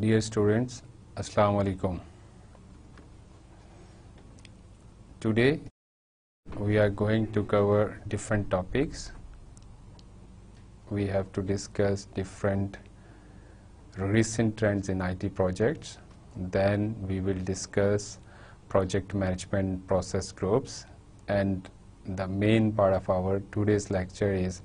Dear students, Assalamu alaikum. Today we are going to cover different topics. We have to discuss different recent trends in IT projects. Then we will discuss project management process groups and the main part of our today's lecture is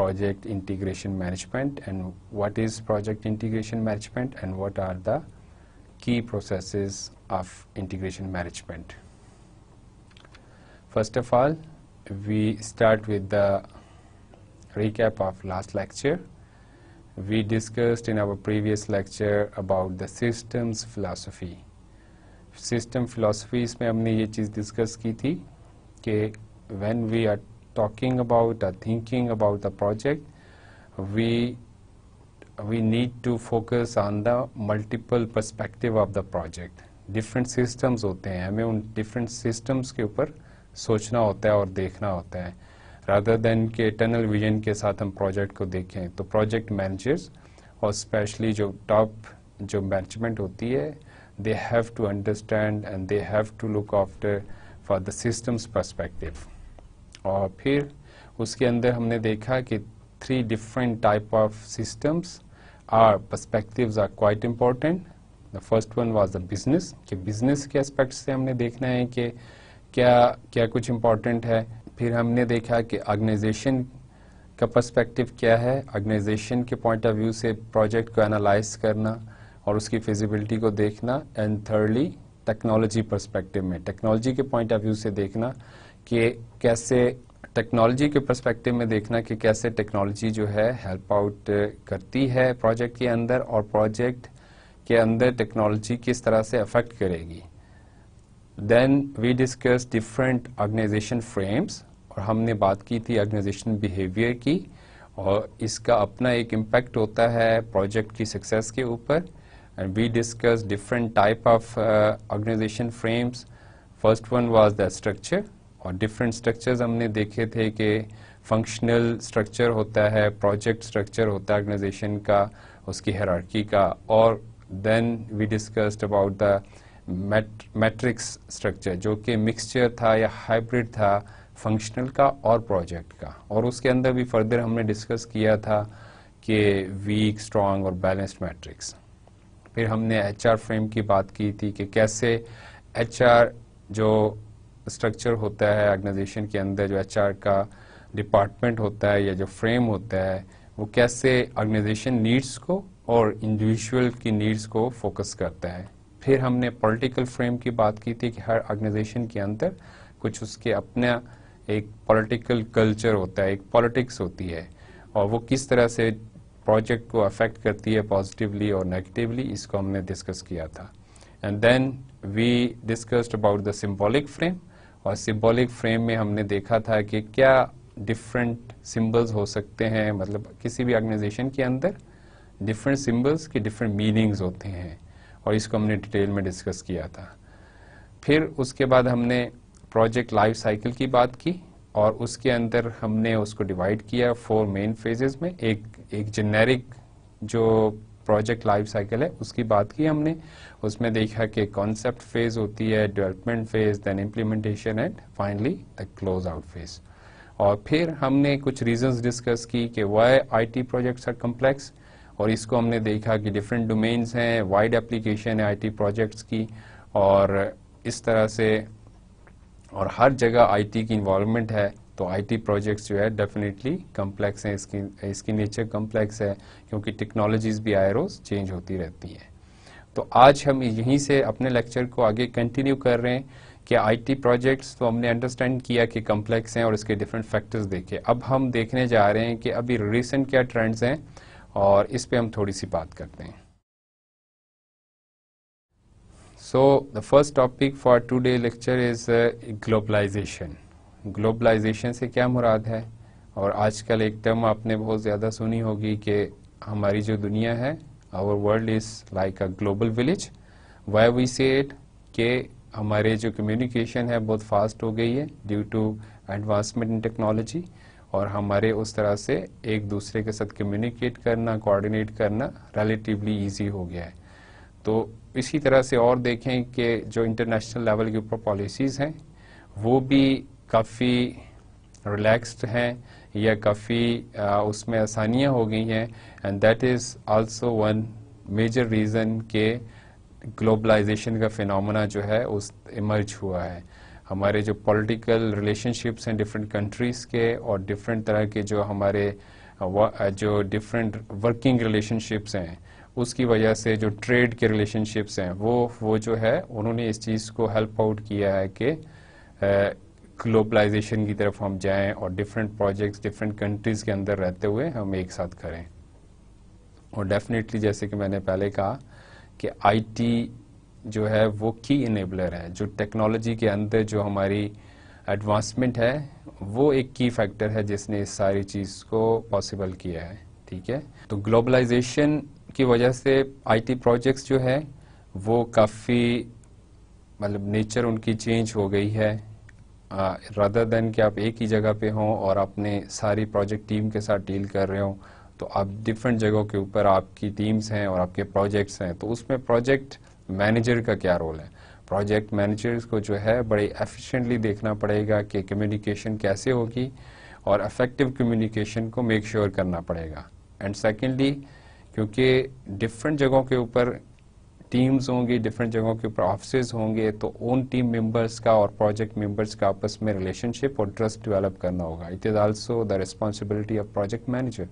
project integration management and what is project integration management and what are the key processes of integration management. First of all, we start with the recap of last lecture. We discussed in our previous lecture about the systems philosophy. System philosophies is हमने ये चीज़ discuss की थी कि when we are talking about or uh, thinking about the project, we we need to focus on the multiple perspective of the project. Different systems होते हैं हमें उन different systems के ऊपर सोचना होता है और देखना होता है रादर देन के टनल विजन के साथ हम प्रोजेक्ट को देखें तो प्रोजेक्ट मैनेजर्स और स्पेशली जो टॉप जो मैनेजमेंट होती है they have to understand and they have to look after for the systems perspective और फिर उसके अंदर हमने देखा कि three different type of systems are perspectives are quite important the first one was the business कि बिजनेस के aspect से हमने देखना है कि क्या क्या कुछ इम्पोर्टेंट है फिर हमने देखा कि ऑर्गेनाइजेशन का पर्सपेक्टिव क्या है ऑर्गेनाइजेशन के पॉइंट ऑफ व्यू से प्रोजेक्ट को एनालाइज करना और उसकी फिजिबिलिटी को देखना एंड थर्डली टेक्नोलॉजी पर्सपेक्टिव में टेक्नोलॉजी के पॉइंट ऑफ व्यू से देखना कि कैसे टेक्नोलॉजी के परस्पेक्टिव में देखना कि कैसे टेक्नोलॉजी जो है हेल्प आउट uh, करती है प्रोजेक्ट के अंदर और प्रोजेक्ट के अंदर टेक्नोलॉजी किस तरह से अफेक्ट करेगी then we discuss different organisation frames और हमने बात की थी ऑर्गेनाइजेशन बिहेवियर की और इसका अपना एक इम्पैक्ट होता है प्रोजेक्ट की सक्सेस के ऊपर and we discuss different type of organisation frames first one was the structure और डिफरेंट स्ट्रक्चर्स हमने देखे थे कि फंक्शनल स्ट्रक्चर होता है प्रोजेक्ट स्ट्रक्चर होता है ऑर्गेनाइजेशन का उसकी हरारकी का और then we discussed about the matrix structure जो कि मिक्सचर था या हाइब्रिड था फंक्शनल का और प्रोजेक्ट का और उसके अंदर भी फर्दर हमने डिस्कस किया था कि वीक स्ट्रॉन्ग और बैलेंस्ड मैट्रिक्स फिर हमने एचआर फ्रेम की बात की थी कि कैसे एचआर जो स्ट्रक्चर होता है ऑर्गेनाइजेशन के अंदर जो एच का डिपार्टमेंट होता है या जो फ्रेम होता है वो कैसे ऑर्गेनाइजेशन नीड्स को और इंडिविजुअल की नीड्स को फोकस करता है फिर हमने पॉलिटिकल फ्रेम की बात की थी कि हर ऑर्गेनाइजेशन के अंदर कुछ उसके अपना एक पॉलिटिकल कल्चर होता है एक पॉलिटिक्स होती है और वो किस तरह से प्रोजेक्ट को अफेक्ट करती है पॉजिटिवली और नेगेटिवली इसको हमने डिस्कस किया था and then we discussed about the symbolic frame और सिम्बॉलिक फ्रेम में हमने देखा था कि क्या डिफरेंट सिम्बल्स हो सकते हैं मतलब किसी भी ऑर्गेनाइजेशन के अंदर डिफरेंट सिम्बल्स के डिफरेंट मीनिंग्स होते हैं और इसको हमने डिटेल में डिस्कस किया था फिर उसके बाद हमने प्रोजेक्ट लाइफ साइकिल की बात की और उसके अंदर हमने उसको डिवाइड किया फोर मेन फेजेस में एक एक जेनेरिक जो प्रोजेक्ट लाइफ साइकिल है उसकी बात की हमने उसमें देखा कि कॉन्सेप्ट फेज होती है development phase then implementation and finally the close out phase और फिर हमने कुछ रीजंस डिस्कस की कि why IT projects are complex और इसको हमने देखा कि डिफरेंट डोमेन्स हैं वाइड एप्लीकेशन है आई प्रोजेक्ट्स की और इस तरह से और हर जगह आई की इन्वॉल्वमेंट है तो आईटी प्रोजेक्ट्स जो है डेफिनेटली कम्प्लेक्स हैं इसकी इसकी नेचर कम्प्लेक्स है क्योंकि टेक्नोलॉजीज भी आए रोज़ चेंज होती रहती हैं तो आज हम यहीं से अपने लेक्चर को आगे कंटिन्यू कर रहे हैं कि आईटी प्रोजेक्ट्स तो हमने अंडरस्टैंड किया कि कम्प्लेक्स हैं और इसके डिफरेंट फैक्टर्स देखे अब हम देखने जा रहे हैं कि अभी रिसेंट क्या ट्रेंड्स हैं और इस पर हम थोड़ी सी बात करते हैं so the first topic for today lecture is globalisation globalisation से क्या मुराद है और आजकल एक टर्म आपने बहुत ज़्यादा सुनी होगी कि हमारी जो दुनिया है our world is like a global village why we say it के हमारे जो कम्युनिकेशन है बहुत फास्ट हो गई है due to advancement in technology और हमारे उस तरह से एक दूसरे के साथ कम्युनिकेट करना कोऑर्डिनेट करना रिलेटिवली इजी हो गया है तो इसी तरह से और देखें कि जो इंटरनेशनल लेवल के ऊपर पॉलिसीज़ हैं वो भी काफ़ी रिलैक्स्ड हैं या काफ़ी उसमें आसानियाँ हो गई हैं and that is also one major reason के ग्लोबलाइजेशन का फिनोमेना जो है उस इमर्ज हुआ है हमारे जो पॉलिटिकल रिलेशनशिप्स हैं डिफरेंट कंट्रीज़ के और डिफरेंट तरह के जो हमारे जो डिफरेंट वर्किंग रिलेशनशिप्स हैं उसकी वजह से जो ट्रेड के रिलेशनशिप्स हैं वो वो जो है उन्होंने इस चीज़ को हेल्प आउट किया है कि ग्लोबलाइजेशन की तरफ हम जाएं और डिफरेंट प्रोजेक्ट्स डिफरेंट कंट्रीज़ के अंदर रहते हुए हम एक साथ करें और डेफिनेटली जैसे कि मैंने पहले कहा कि आईटी जो है वो की इनेबलर है जो टेक्नोलॉजी के अंदर जो हमारी एडवांसमेंट है वो एक की फैक्टर है जिसने इस सारी चीज़ को पॉसिबल किया है ठीक है तो ग्लोबलाइजेशन की वजह से आईटी प्रोजेक्ट्स जो है वो काफ़ी मतलब नेचर उनकी चेंज हो गई है रदर देन कि आप एक ही जगह पे हों और अपने सारी प्रोजेक्ट टीम के साथ डील कर रहे हों तो आप डिफरेंट जगहों के ऊपर आपकी टीम्स हैं और आपके प्रोजेक्ट्स हैं तो उसमें प्रोजेक्ट मैनेजर का क्या रोल है प्रोजेक्ट मैनेजर्स को जो है बड़े एफिशिएंटली देखना पड़ेगा कि कम्युनिकेशन कैसे होगी और अफेक्टिव कम्युनिकेशन को मेक श्योर sure करना पड़ेगा एंड सेकेंडली क्योंकि डिफरेंट जगहों के ऊपर टीम्स होंगी डिफरेंट जगहों के ऊपर ऑफिस होंगे तो उन टीम मेंबर्स का और प्रोजेक्ट मेंबर्स का आपस में रिलेशनशिप और ट्रस्ट डेवलप करना होगा it is also the responsibility of project manager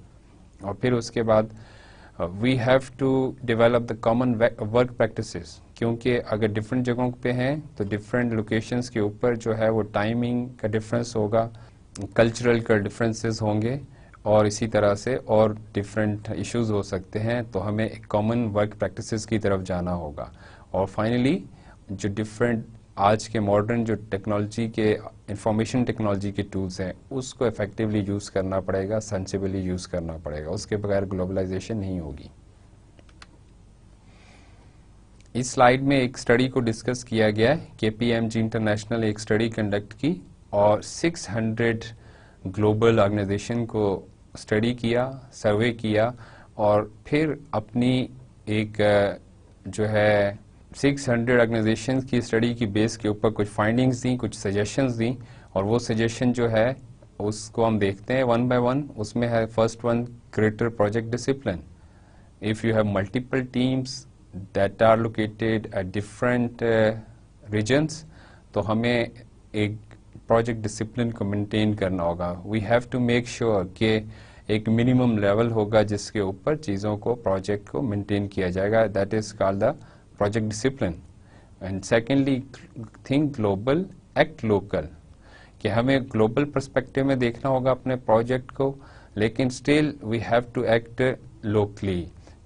और फिर उसके बाद we have to develop the common work practices क्योंकि अगर डिफरेंट जगहों पे हैं तो डिफरेंट लोकेशंस के ऊपर जो है वो टाइमिंग का डिफरेंस होगा कल्चरल का डिफरेंसेस होंगे और इसी तरह से और डिफरेंट इश्यूज हो सकते हैं तो हमें एक कॉमन वर्क प्रैक्टिसेस की तरफ जाना होगा और फाइनली जो डिफरेंट आज के मॉडर्न जो टेक्नोलॉजी के इंफॉर्मेशन टेक्नोलॉजी के टूल्स हैं उसको इफेक्टिवली यूज़ करना पड़ेगा सेंसिबली यूज़ करना पड़ेगा उसके बगैर ग्लोबलाइजेशन नहीं होगी इस स्लाइड में एक स्टडी को डिस्कस किया गया है के पी एम जी इंटरनेशनल एक स्टडी कंडक्ट की और 600 ग्लोबल ऑर्गेनाइजेशन को स्टडी किया सर्वे किया और फिर अपनी एक जो है 600 हंड्रेड ऑर्गेनाइजेशन की स्टडी की बेस के ऊपर कुछ फाइंडिंग्स दी कुछ सजेशंस दी और वो सजेशन जो है उसको हम देखते हैं वन बाय वन उसमें है first one greater project discipline if you have multiple teams that are located at different regions तो हमें एक प्रोजेक्ट डिसिप्लिन को मेंटेन करना होगा we have to make sure कि एक मिनिमम लेवल होगा जिसके ऊपर चीज़ों को प्रोजेक्ट को मेंटेन किया जाएगा that is called the project discipline and secondly think global act local कि हमें ग्लोबल परस्पेक्टिव में देखना होगा अपने प्रोजेक्ट को लेकिन still we have to act locally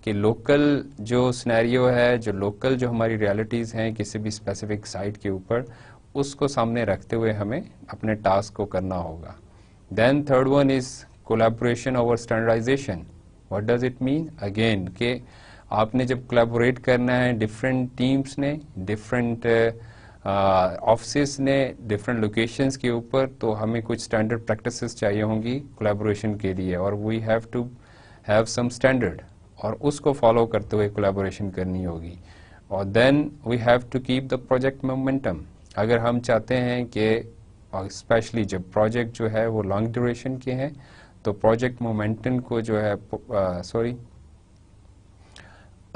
कि लोकल जो सिनेरियो है जो लोकल जो हमारी रियलिटीज़ हैं किसी भी स्पेसिफिक साइट के ऊपर उसको सामने रखते हुए हमें अपने टास्क को करना होगा then third one is collaboration over standardisation what does it mean again के आपने जब कोलेबोरेट करना है डिफरेंट टीम्स ने डिफरेंट ऑफिस uh, ने डिफरेंट लोकेशंस के ऊपर तो हमें कुछ स्टैंडर्ड प्रैक्टिसेस चाहिए होंगी कोलेबोरेशन के लिए और we have to have some standard और उसको फॉलो करते हुए कोलेबोरेशन करनी होगी और then we have to keep the project momentum अगर हम चाहते हैं कि स्पेशली जब प्रोजेक्ट जो है वो लॉन्ग ड्यूरेशन के हैं तो प्रोजेक्ट मोमेंटम को जो है सॉरी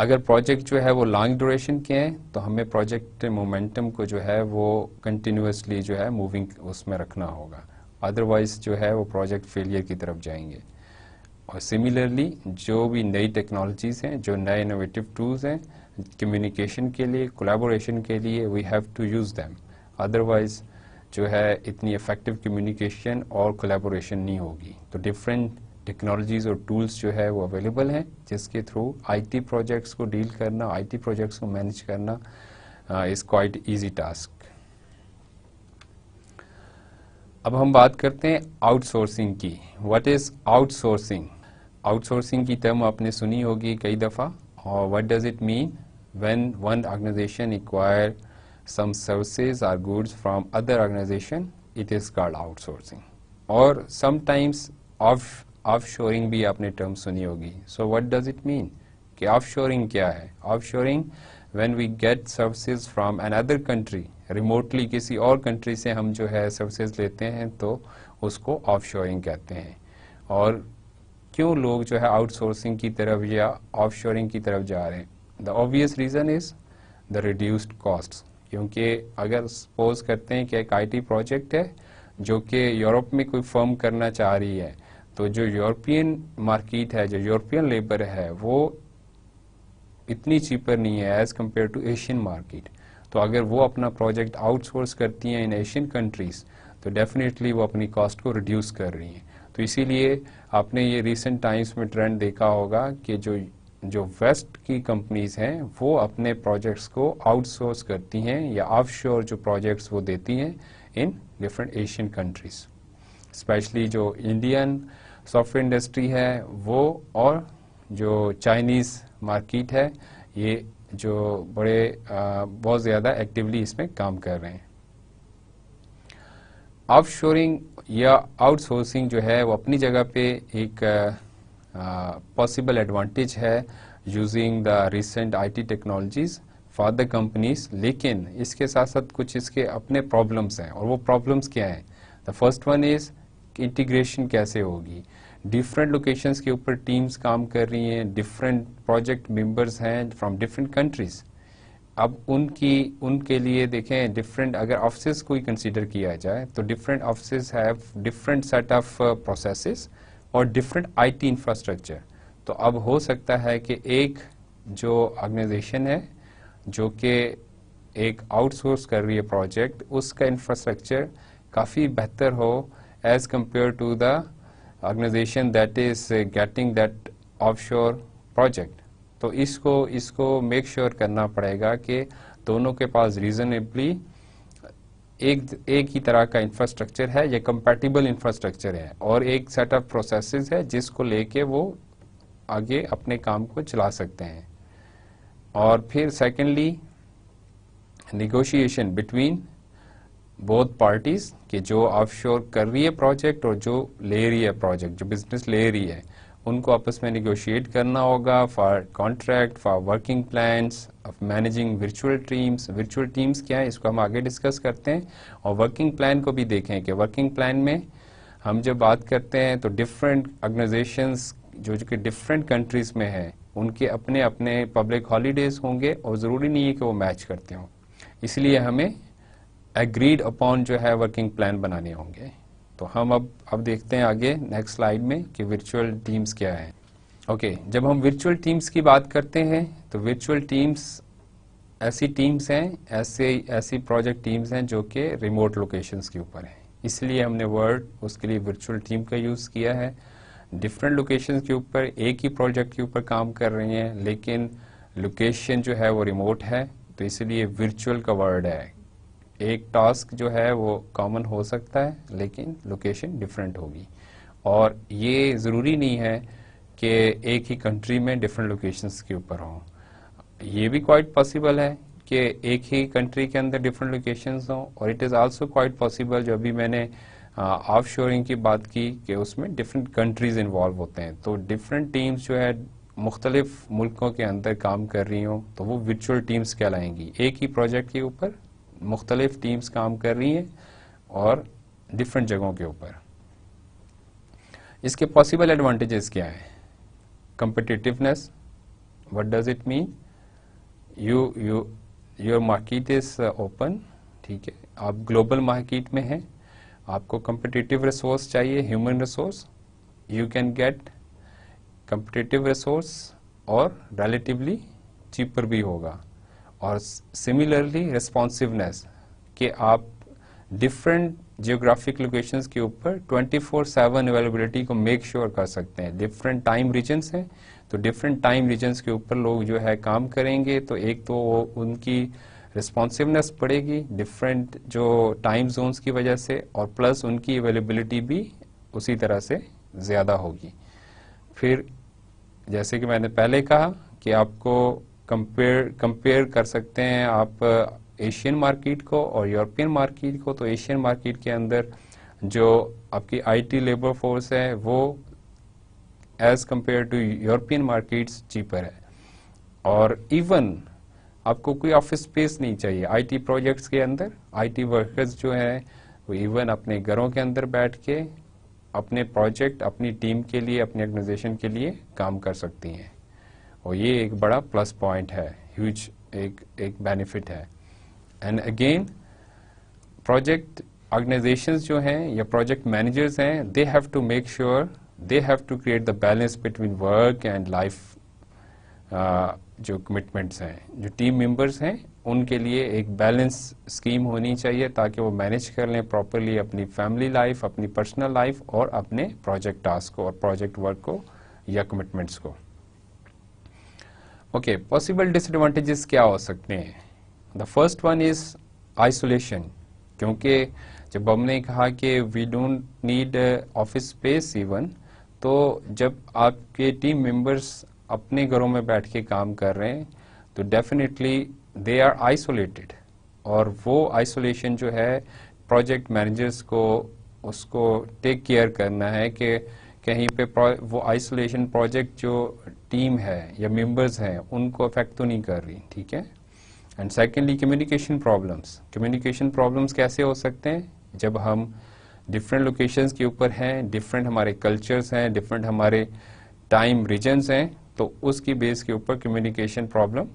अगर प्रोजेक्ट जो है वो लॉन्ग ड्यूरेशन के हैं तो हमें प्रोजेक्ट मोमेंटम को जो है वो कंटिन्यूसली जो है मूविंग उसमें रखना होगा अदरवाइज जो है वो प्रोजेक्ट फेलियर की तरफ जाएंगे और सिमिलरली जो भी नई टेक्नोलॉजीज हैं जो नए इनोवेटिव टूल्स हैं कम्युनिकेशन के लिए कोलेबोरेशन के लिए we have to use them otherwise जो है इतनी इफ़ेक्टिव कम्युनिकेशन और कोलेबोरेशन नहीं होगी तो डिफरेंट टेक्नोलॉजीज़ और टूल्स जो है वो अवेलेबल हैं जिसके थ्रू आईटी प्रोजेक्ट्स को डील करना आईटी प्रोजेक्ट्स को मैनेज करना इज़ क्वाइट ईजी टास्क अब हम बात करते हैं आउटसोर्सिंग की व्हाट इज़ आउटसोर्सिंग आउटसोर्सिंग की टर्म आपने सुनी होगी कई दफ़ा और what does it mean when one organisation acquire some services or goods from other organization, it is called outsourcing. Or sometimes off offshoring भी आपने टर्म सुनी होगी so what does it mean कि ऑफशोरिंग क्या है offshoring when we get services from another country remotely किसी और country से हम जो है सर्विसेज लेते हैं तो उसको ऑफशोरिंग कहते हैं और क्यों लोग जो है आउटसोर्सिंग की तरफ या ऑफशोरिंग की तरफ जा रहे हैं the obvious reason is the reduced cost क्योंकि अगर सपोज करते हैं कि एक आईटी प्रोजेक्ट है जो कि यूरोप में कोई फर्म करना चाह रही है तो जो यूरोपियन मार्केट है जो यूरोपियन लेबर है वो इतनी चीपर नहीं है as compare to Asian market तो अगर वो अपना प्रोजेक्ट आउटसोर्स करती हैं इन एशियन कंट्रीज तो डेफिनेटली वो अपनी कॉस्ट को रिड्यूस कर रही हैं तो इसीलिए आपने ये रिसेंट टाइम्स में ट्रेंड देखा होगा कि जो जो वेस्ट की कंपनीज हैं वो अपने प्रोजेक्ट्स को आउटसोर्स करती हैं या ऑफ जो प्रोजेक्ट्स वो देती हैं in different Asian countries specially जो इंडियन सॉफ्टवेयर इंडस्ट्री है वो और जो चाइनीज़ मार्केट है ये जो बड़े बहुत ज़्यादा एक्टिवली इसमें काम कर रहे हैं ऑफ शोरिंग या आउटसोर्सिंग जो है वो अपनी जगह पे एक possible advantage है using the recent IT technologies for the companies लेकिन इसके साथ साथ कुछ इसके अपने problems हैं और वो problems क्या हैं The first one is integration कैसे होगी डिफरेंट लोकेशन के ऊपर टीम्स काम कर रही हैं डिफरेंट प्रोजेक्ट मेम्बर्स हैं फ्रॉम डिफरेंट कंट्रीज़ अब उनकी उनके लिए देखें डिफरेंट अगर ऑफिस को ही कंसिडर किया जाए तो different office have different set of processes और डिफरेंट आईटी इंफ्रास्ट्रक्चर तो अब हो सकता है कि एक जो ऑर्गेनाइजेशन है जो कि एक आउटसोर्स कर रही है प्रोजेक्ट उसका इंफ्रास्ट्रक्चर काफ़ी बेहतर हो as compare to the organisation that is getting that offshore project तो इसको इसको मेक श्योर sure करना पड़ेगा कि दोनों के पास रीज़नेबली एक एक ही तरह का इंफ्रास्ट्रक्चर है ये कंपैटिबल इंफ्रास्ट्रक्चर है और एक सेट ऑफ प्रोसेसेस है जिसको लेके वो आगे अपने काम को चला सकते हैं और फिर secondly negotiation between both parties कि जो ऑफ कर रही है प्रोजेक्ट और जो ले रही है प्रोजेक्ट जो बिजनेस ले रही है उनको आपस में निगोशिएट करना होगा for contract for working plans managing virtual teams virtual teams क्या है इसको हम आगे डिस्कस करते हैं और वर्किंग प्लान को भी देखें कि वर्किंग प्लान में हम जब बात करते हैं तो डिफरेंट ऑर्गेनाइजेशंस जो कि डिफरेंट कंट्रीज में हैं उनके अपने अपने पब्लिक हॉलीडेज होंगे और ज़रूरी नहीं है कि वो मैच करते हों इसलिए हमें एग्रीड अपॉन जो है वर्किंग प्लान बनाने होंगे तो हम अब अब देखते हैं आगे नेक्स्ट स्लाइड में कि वर्चुअल टीम्स क्या है ओके okay, जब हम वर्चुअल टीम्स की बात करते हैं तो वर्चुअल टीम्स ऐसी टीम्स हैं ऐसे ऐसी प्रोजेक्ट टीम्स हैं जो कि रिमोट लोकेशंस के ऊपर हैं इसलिए हमने वर्ड उसके लिए वर्चुअल टीम का यूज़ किया है डिफरेंट लोकेशंस के ऊपर एक ही प्रोजेक्ट के ऊपर काम कर रही हैं लेकिन लोकेशन जो है वो रिमोट है तो इसलिए वर्चुअल का वर्ड है एक टास्क जो है वो कॉमन हो सकता है लेकिन लोकेशन डिफरेंट होगी और ये ज़रूरी नहीं है कि एक ही कंट्री में डिफरेंट लोकेशंस के ऊपर हों ये भी क्वाइट पॉसिबल है कि एक ही कंट्री के अंदर डिफरेंट लोकेशंस हों और it is also quite possible जो अभी मैंने ऑफ शोरिंग की बात की कि उसमें डिफरेंट कंट्रीज इन्वॉल्व होते हैं तो डिफरेंट टीम्स जो है मुख्तलिफ मुल्कों के अंदर काम कर रही हों तो वो वर्चुअल टीम्स कहलाएंगी एक ही प्रोजेक्ट के ऊपर मुख्तलिफ टीम्स काम कर रही हैं और डिफरेंट जगहों के ऊपर इसके पॉसिबल एडवांटेजेस क्या हैं competitiveness what does it mean you you your market is uh, open ठीक है आप ग्लोबल मार्किट में हैं आपको कम्पिटिटिव रिसोर्स चाहिए human resource you can get competitive resource और रिलेटिवली चीपर भी होगा और सिमिलरली रिस्पॉन्सिवनेस कि आप डिफरेंट जियोग्राफिक लोकेशंस के ऊपर 24/7 फोर अवेलेबिलिटी को मेक श्योर sure कर सकते हैं डिफरेंट टाइम रीजन्स हैं तो डिफरेंट टाइम रीजन्स के ऊपर लोग जो है काम करेंगे तो एक तो वो उनकी रिस्पॉन्सिवनेस पड़ेगी डिफरेंट जो टाइम जोन्स की वजह से और प्लस उनकी अवेलेबिलिटी भी उसी तरह से ज़्यादा होगी फिर जैसे कि मैंने पहले कहा कि आपको कंपेयर कंपेयर कर सकते हैं आप एशियन uh, मार्केट को और यूरोपियन मार्केट को तो एशियन मार्केट के अंदर जो आपकी आईटी लेबर फोर्स है वो as compare to European markets cheaper है और इवन आपको कोई ऑफिस स्पेस नहीं चाहिए आईटी प्रोजेक्ट्स के अंदर आईटी वर्कर्स जो हैं वो इवन अपने घरों के अंदर बैठ के अपने प्रोजेक्ट अपनी टीम के लिए अपने ऑर्गेनाइजेशन के लिए काम कर सकती हैं और ये एक बड़ा प्लस पॉइंट है ह्यूज एक एक बेनिफिट है एंड अगेन प्रोजेक्ट ऑर्गेनाइजेशंस जो हैं या प्रोजेक्ट मैनेजर्स हैं they have to make sure they have to create the balance between work and life जो कमिटमेंट्स हैं जो टीम मेंबर्स हैं उनके लिए एक बैलेंस स्कीम होनी चाहिए ताकि वो मैनेज कर लें प्रॉपरली अपनी फैमिली लाइफ अपनी पर्सनल लाइफ और अपने प्रोजेक्ट टास्क को और प्रोजेक्ट वर्क को या कमिटमेंट्स को ओके पॉसिबल डिसएडवांटेजेस क्या हो सकते हैं the first one is isolation क्योंकि जब हमने कहा कि we don't need office space even तो जब आपके टीम मेंबर्स अपने घरों में बैठ के काम कर रहे हैं तो डेफिनेटली दे आर आइसोलेटेड और वो आइसोलेशन जो है प्रोजेक्ट मैनेजर्स को उसको टेक केयर करना है कि कहीं पे वो आइसोलेशन प्रोजेक्ट जो टीम है या मेंबर्स हैं उनको अफेक्ट तो नहीं कर रही ठीक है and secondly communication problems communication problems कैसे हो सकते हैं जब हम डिफरेंट लोकेशंस के ऊपर हैं डिफरेंट हमारे कल्चर्स हैं डिफरेंट हमारे टाइम रीजन्स हैं तो उसकी बेस के ऊपर कम्युनिकेशन प्रॉब्लम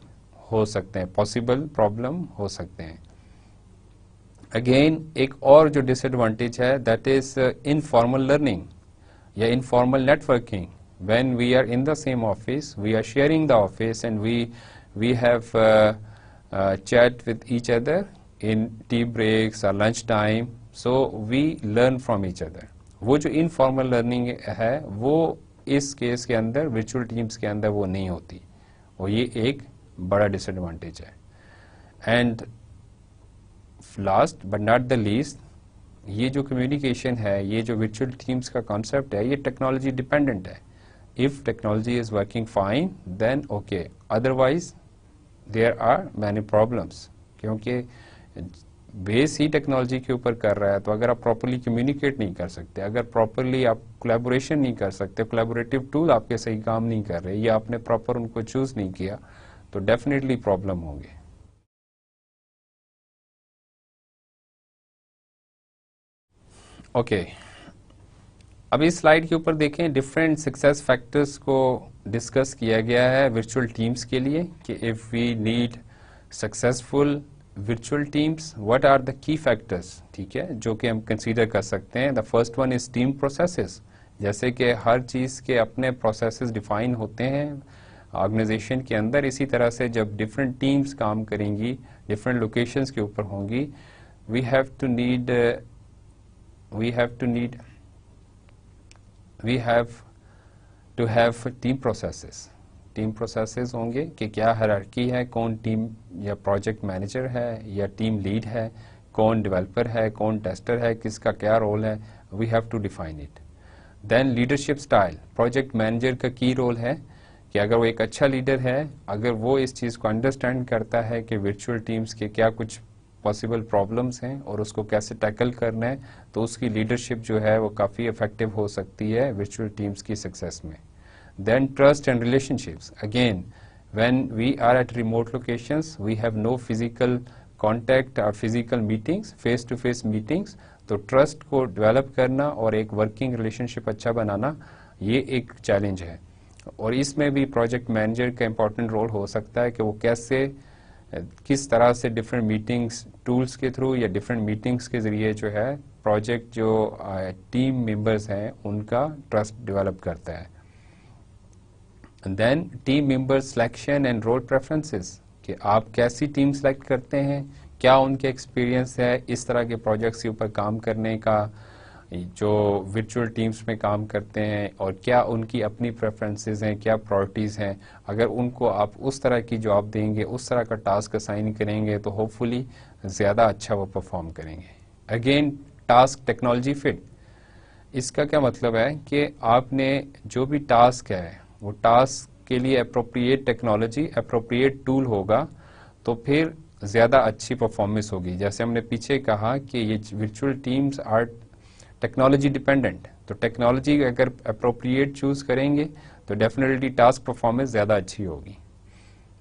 हो सकते हैं पॉसिबल प्रॉब्लम हो सकते हैं अगेन एक और जो डिसएडवांटेज है दैट इज इनफॉर्मल लर्निंग या informal networking when we are in the same office, we are sharing the office and we, we have uh, uh, chat with each other in tea breaks or lunch time. So we learn from each other. वो जो informal learning है, वो इस case के अंदर virtual teams के अंदर वो नहीं होती। और ये एक बड़ा disadvantage है। And last but not the least, ये जो communication है, ये जो virtual teams का concept है, ये technology dependent है। if technology is working fine then okay otherwise there are many problems क्योंकि बेस ही टेक्नोलॉजी के ऊपर कर रहा है तो अगर आप प्रॉपरली कम्युनिकेट नहीं कर सकते अगर प्रॉपरली आप कोलेबोरेशन नहीं कर सकते कोलेबोरेटिव टूल आपके सही काम नहीं कर रहे या आपने प्रॉपर उनको चूज नहीं किया तो डेफिनेटली प्रॉब्लम होंगे ओके okay. अब इस स्लाइड के ऊपर देखें डिफरेंट सक्सेस फैक्टर्स को डिस्कस किया गया है वर्चुअल टीम्स के लिए कि if we need successful virtual teams what are the key factors ठीक है जो कि हम कंसीडर कर सकते हैं the first one is team processes जैसे कि हर चीज़ के अपने प्रोसेसेस डिफाइन होते हैं ऑर्गेनाइजेशन के अंदर इसी तरह से जब डिफरेंट टीम्स काम करेंगी डिफरेंट लोकेशंस के ऊपर होंगी we have to need we have to need we have to have team processes team processes होंगे कि क्या हरारकी है कौन टीम या प्रोजेक्ट मैनेजर है या टीम लीड है कौन डेवलपर है कौन टेस्टर है किसका क्या रोल है we have to define it then leadership style project manager का की रोल है कि अगर वो एक अच्छा लीडर है अगर वो इस चीज़ को अंडरस्टैंड करता है कि वर्चुअल टीम्स के क्या कुछ पॉसिबल प्रॉब्लम्स हैं और उसको कैसे टैकल करना है तो उसकी लीडरशिप जो है वो काफ़ी इफेक्टिव हो सकती है विचुअल टीम्स की सक्सेस में then trust and relationships again when we are at remote locations we have no physical contact और physical meetings face to face meetings तो ट्रस्ट को डेवलप करना और एक वर्किंग रिलेशनशिप अच्छा बनाना ये एक चैलेंज है और इसमें भी प्रोजेक्ट मैनेजर का इंपॉर्टेंट रोल हो सकता है कि वो कैसे किस तरह से डिफरेंट मीटिंग्स टूल्स के थ्रू या डिफरेंट मीटिंग्स के ज़रिए जो है प्रोजेक्ट जो टीम मेंबर्स हैं उनका ट्रस्ट डेवलप करता है then team members selection and role preferences कि आप कैसी टीम सेलेक्ट करते हैं क्या उनके एक्सपीरियंस है इस तरह के प्रोजेक्ट्स के ऊपर काम करने का जो वर्चुअल टीम्स में काम करते हैं और क्या उनकी अपनी प्रेफरेंसेस हैं क्या प्रायोरिटीज़ हैं अगर उनको आप उस तरह की जॉब देंगे उस तरह का टास्क असाइन करेंगे तो होपफुली ज़्यादा अच्छा वो परफॉर्म करेंगे अगेन टास्क टेक्नोलॉजी फिट इसका क्या मतलब है कि आपने जो भी टास्क है वो टास्क के लिए अप्रोप्रिएट टेक्नोलॉजी अप्रोप्रिएट टूल होगा तो फिर ज़्यादा अच्छी परफॉर्मेंस होगी जैसे हमने पीछे कहा कि ये virtual teams are technology dependent तो टेक्नोलॉजी अगर अप्रोप्रिएट चूज करेंगे तो डेफिनेटली टास्क परफॉर्मेंस ज़्यादा अच्छी होगी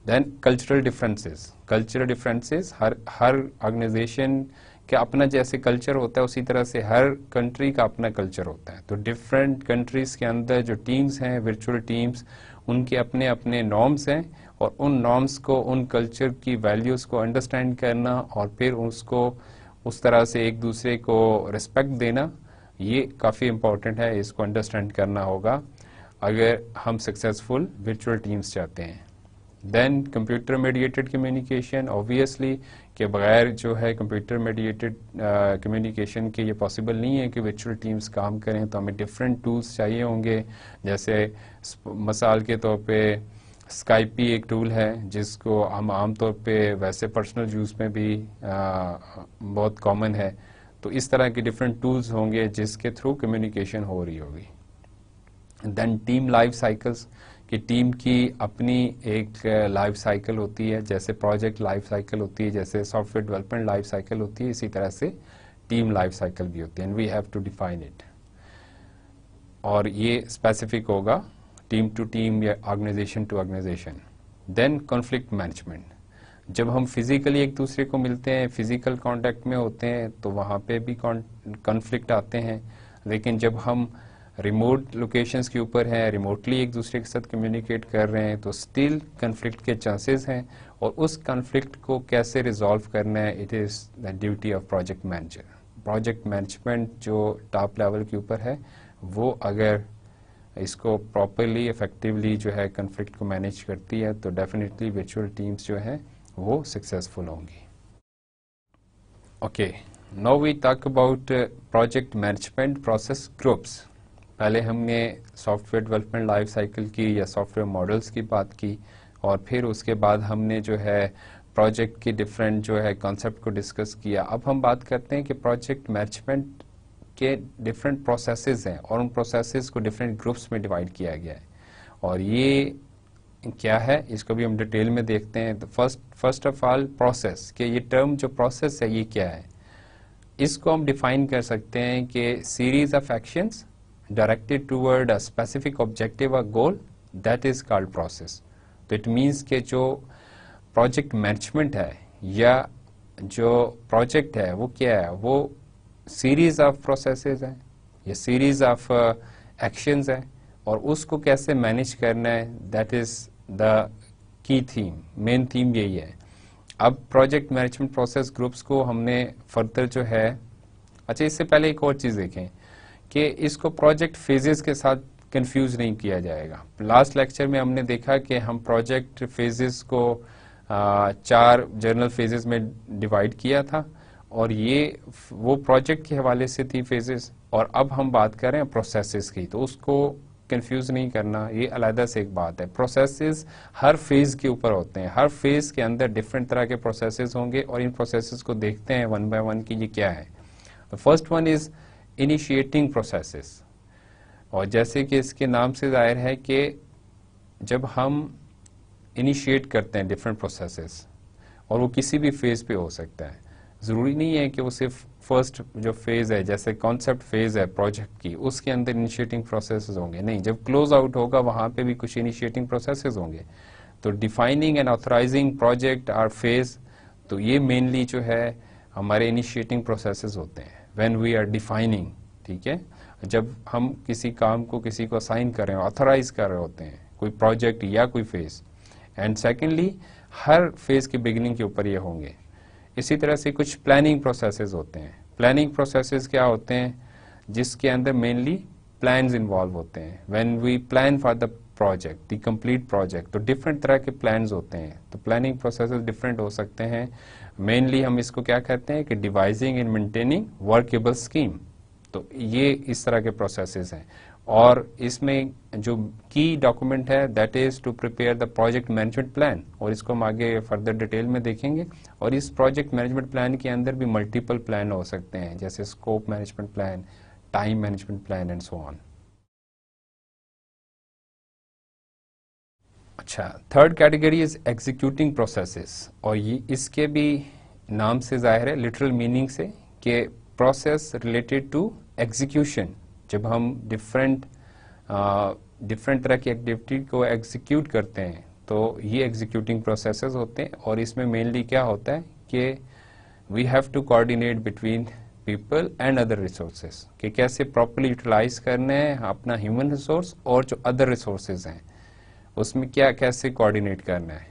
then cultural differences cultural differences हर हर ऑर्गेनाइजेशन का अपना जैसे कल्चर होता है उसी तरह से हर कंट्री का अपना कल्चर होता है तो डिफरेंट कंट्रीज़ के अंदर जो टीम्स हैं वर्चुअल टीम्स उनके अपने अपने नॉर्म्स हैं और उन नॉर्म्स को उन कल्चर की वैल्यूज़ को अंडरस्टैंड करना और फिर उसको उस तरह से एक दूसरे को रिस्पेक्ट देना ये काफ़ी इंपॉर्टेंट है इसको अंडरस्टैंड करना होगा अगर हम सक्सेसफुल वर्चुअल टीम्स चाहते हैं then computer mediated communication obviously के बगैर जो है कंप्यूटर मेडिएटेड कम्युनिकेशन के ये पॉसिबल नहीं है कि वर्चुअल टीम्स काम करें तो हमें डिफरेंट टूल्स चाहिए होंगे जैसे मिसाल के तौर पे स्काइपी एक टूल है जिसको हम आमतौर पे वैसे पर्सनल यूज़ में भी आ, बहुत कॉमन है तो इस तरह के डिफरेंट टूल्स होंगे जिसके थ्रू कम्युनिकेशन हो रही होगी देन टीम लाइफ साइकिल्स कि टीम की अपनी एक लाइफ साइकिल होती है जैसे प्रोजेक्ट लाइफ साइकिल होती है जैसे सॉफ्टवेयर डेवलपमेंट लाइफ साइकिल होती है इसी तरह से टीम लाइफ साइकिल भी होती है and we have to define it और ये स्पेसिफिक होगा टीम टू टीम या organization to organization then conflict management जब हम फिजिकली एक दूसरे को मिलते हैं फिजिकल कांटेक्ट में होते हैं तो वहाँ पे भी कॉन्फ्लिक्ट आते हैं लेकिन जब हम रिमोट लोकेशंस के ऊपर हैं रिमोटली एक दूसरे के साथ कम्युनिकेट कर रहे हैं तो स्टिल कन्फ्लिक्ट के चांसेस हैं और उस कन्फ्लिक्ट को कैसे रिजॉल्व करना है it is the duty of project manager project management जो टॉप लेवल के ऊपर है वो अगर इसको प्रॉपरली इफेक्टिवली जो है कन्फ्लिक्ट को मैनेज करती है तो डेफिनेटली वर्चुअल टीम्स जो है वो सक्सेसफुल होंगी okay no we talk about project management process groups पहले हमने सॉफ्टवेयर डेवलपमेंट लाइफ साइकिल की या सॉफ्टवेयर मॉडल्स की बात की और फिर उसके बाद हमने जो है प्रोजेक्ट की डिफरेंट जो है कॉन्सेप्ट को डिस्कस किया अब हम बात करते हैं कि प्रोजेक्ट मैनेजमेंट के डिफरेंट प्रोसेसेस हैं और उन प्रोसेसेस को डिफरेंट ग्रुप्स में डिवाइड किया गया है और ये क्या है इसको भी हम डिटेल में देखते हैं तो first first of all process कि ये टर्म जो प्रोसेस है ये क्या है इसको हम डिफाइन कर सकते हैं कि series of actions directed toward a specific objective a goal that is called process तो इट मीन्स के जो प्रोजेक्ट मैनेजमेंट है या जो प्रोजेक्ट है वो क्या है वो सीरीज ऑफ प्रोसेस है या सीरीज ऑफ एक्शंस है और उसको कैसे मैनेज करना है that is the key theme main theme यही है अब प्रोजेक्ट मैनेजमेंट प्रोसेस ग्रुप्स को हमने फर्दर जो है अच्छा इससे पहले एक और चीज़ देखें कि इसको प्रोजेक्ट फेजेस के साथ कंफ्यूज नहीं किया जाएगा लास्ट लेक्चर में हमने देखा कि हम प्रोजेक्ट फेजेस को चार जर्नल फेजेस में डिवाइड किया था और ये वो प्रोजेक्ट के हवाले से थी फेजेस और अब हम बात कर रहे हैं प्रोसेसेस की तो उसको कंफ्यूज नहीं करना ये अलहदा से एक बात है प्रोसेसेस हर फेज़ के ऊपर होते हैं हर फेज़ के अंदर डिफरेंट तरह के प्रोसेसेस होंगे और इन प्रोसेसेस को देखते हैं वन बाय वन कि ये क्या है first one is initiating processes और जैसे कि इसके नाम से जाहिर है कि जब हम इनिशिएट करते हैं डिफरेंट प्रोसेसेस और वो किसी भी फेज़ पे हो सकता है ज़रूरी नहीं है कि वो सिर्फ फर्स्ट जो फेज़ है जैसे कॉन्सेप्ट फेज़ है प्रोजेक्ट की उसके अंदर इनिशिएटिंग प्रोसेस होंगे नहीं जब क्लोज आउट होगा वहाँ पे भी कुछ इनिशिएटिंग प्रोसेस होंगे तो defining and authorizing project or phase तो ये मेनली जो है हमारे इनिशिएटिंग प्रोसेस होते हैं वेन वी आर डिफाइनिंग ठीक है जब हम किसी काम को किसी को असाइन कर रहे हैं ऑथराइज कर रहे होते हैं कोई प्रोजेक्ट या कोई फेज़ एंड सेकेंडली हर फेज़ के बिगिनिंग के ऊपर ये होंगे इसी तरह से कुछ प्लानिंग प्रोसेसेस होते हैं प्लानिंग प्रोसेसेस क्या होते हैं जिसके अंदर मेनली प्लान्स इन्वॉल्व होते हैं when we plan for the project the complete project तो डिफरेंट तरह के प्लान्स होते हैं तो प्लानिंग प्रोसेस डिफरेंट हो सकते हैं मेनली हम इसको क्या कहते हैं कि devising and maintaining workable scheme तो ये इस तरह के प्रोसेसेस हैं और इसमें जो की डॉक्यूमेंट है that is to prepare the project management plan और इसको हम आगे फर्दर डिटेल में देखेंगे और इस प्रोजेक्ट मैनेजमेंट प्लान के अंदर भी मल्टीपल प्लान हो सकते हैं जैसे scope management plan time management plan and so on अच्छा third category is executing processes और ये इसके भी नाम से जाहिर है लिटरल मीनिंग से कि प्रोसेस रिलेटेड टू एग्जीक्यूशन जब हम डिफरेंट डिफरेंट तरह की एक्टिविटी को एग्जीक्यूट करते हैं तो ये एग्जीक्यूटिंग प्रोसेसेस होते हैं और इसमें मेनली क्या होता है कि we have to coordinate between people and other resources कि कैसे प्रॉपरली यूटिलाइज करने हैं अपना ह्यूमन रिसोर्स और जो अदर रिसोर्सेज हैं उसमें क्या कैसे कोऑर्डिनेट करना है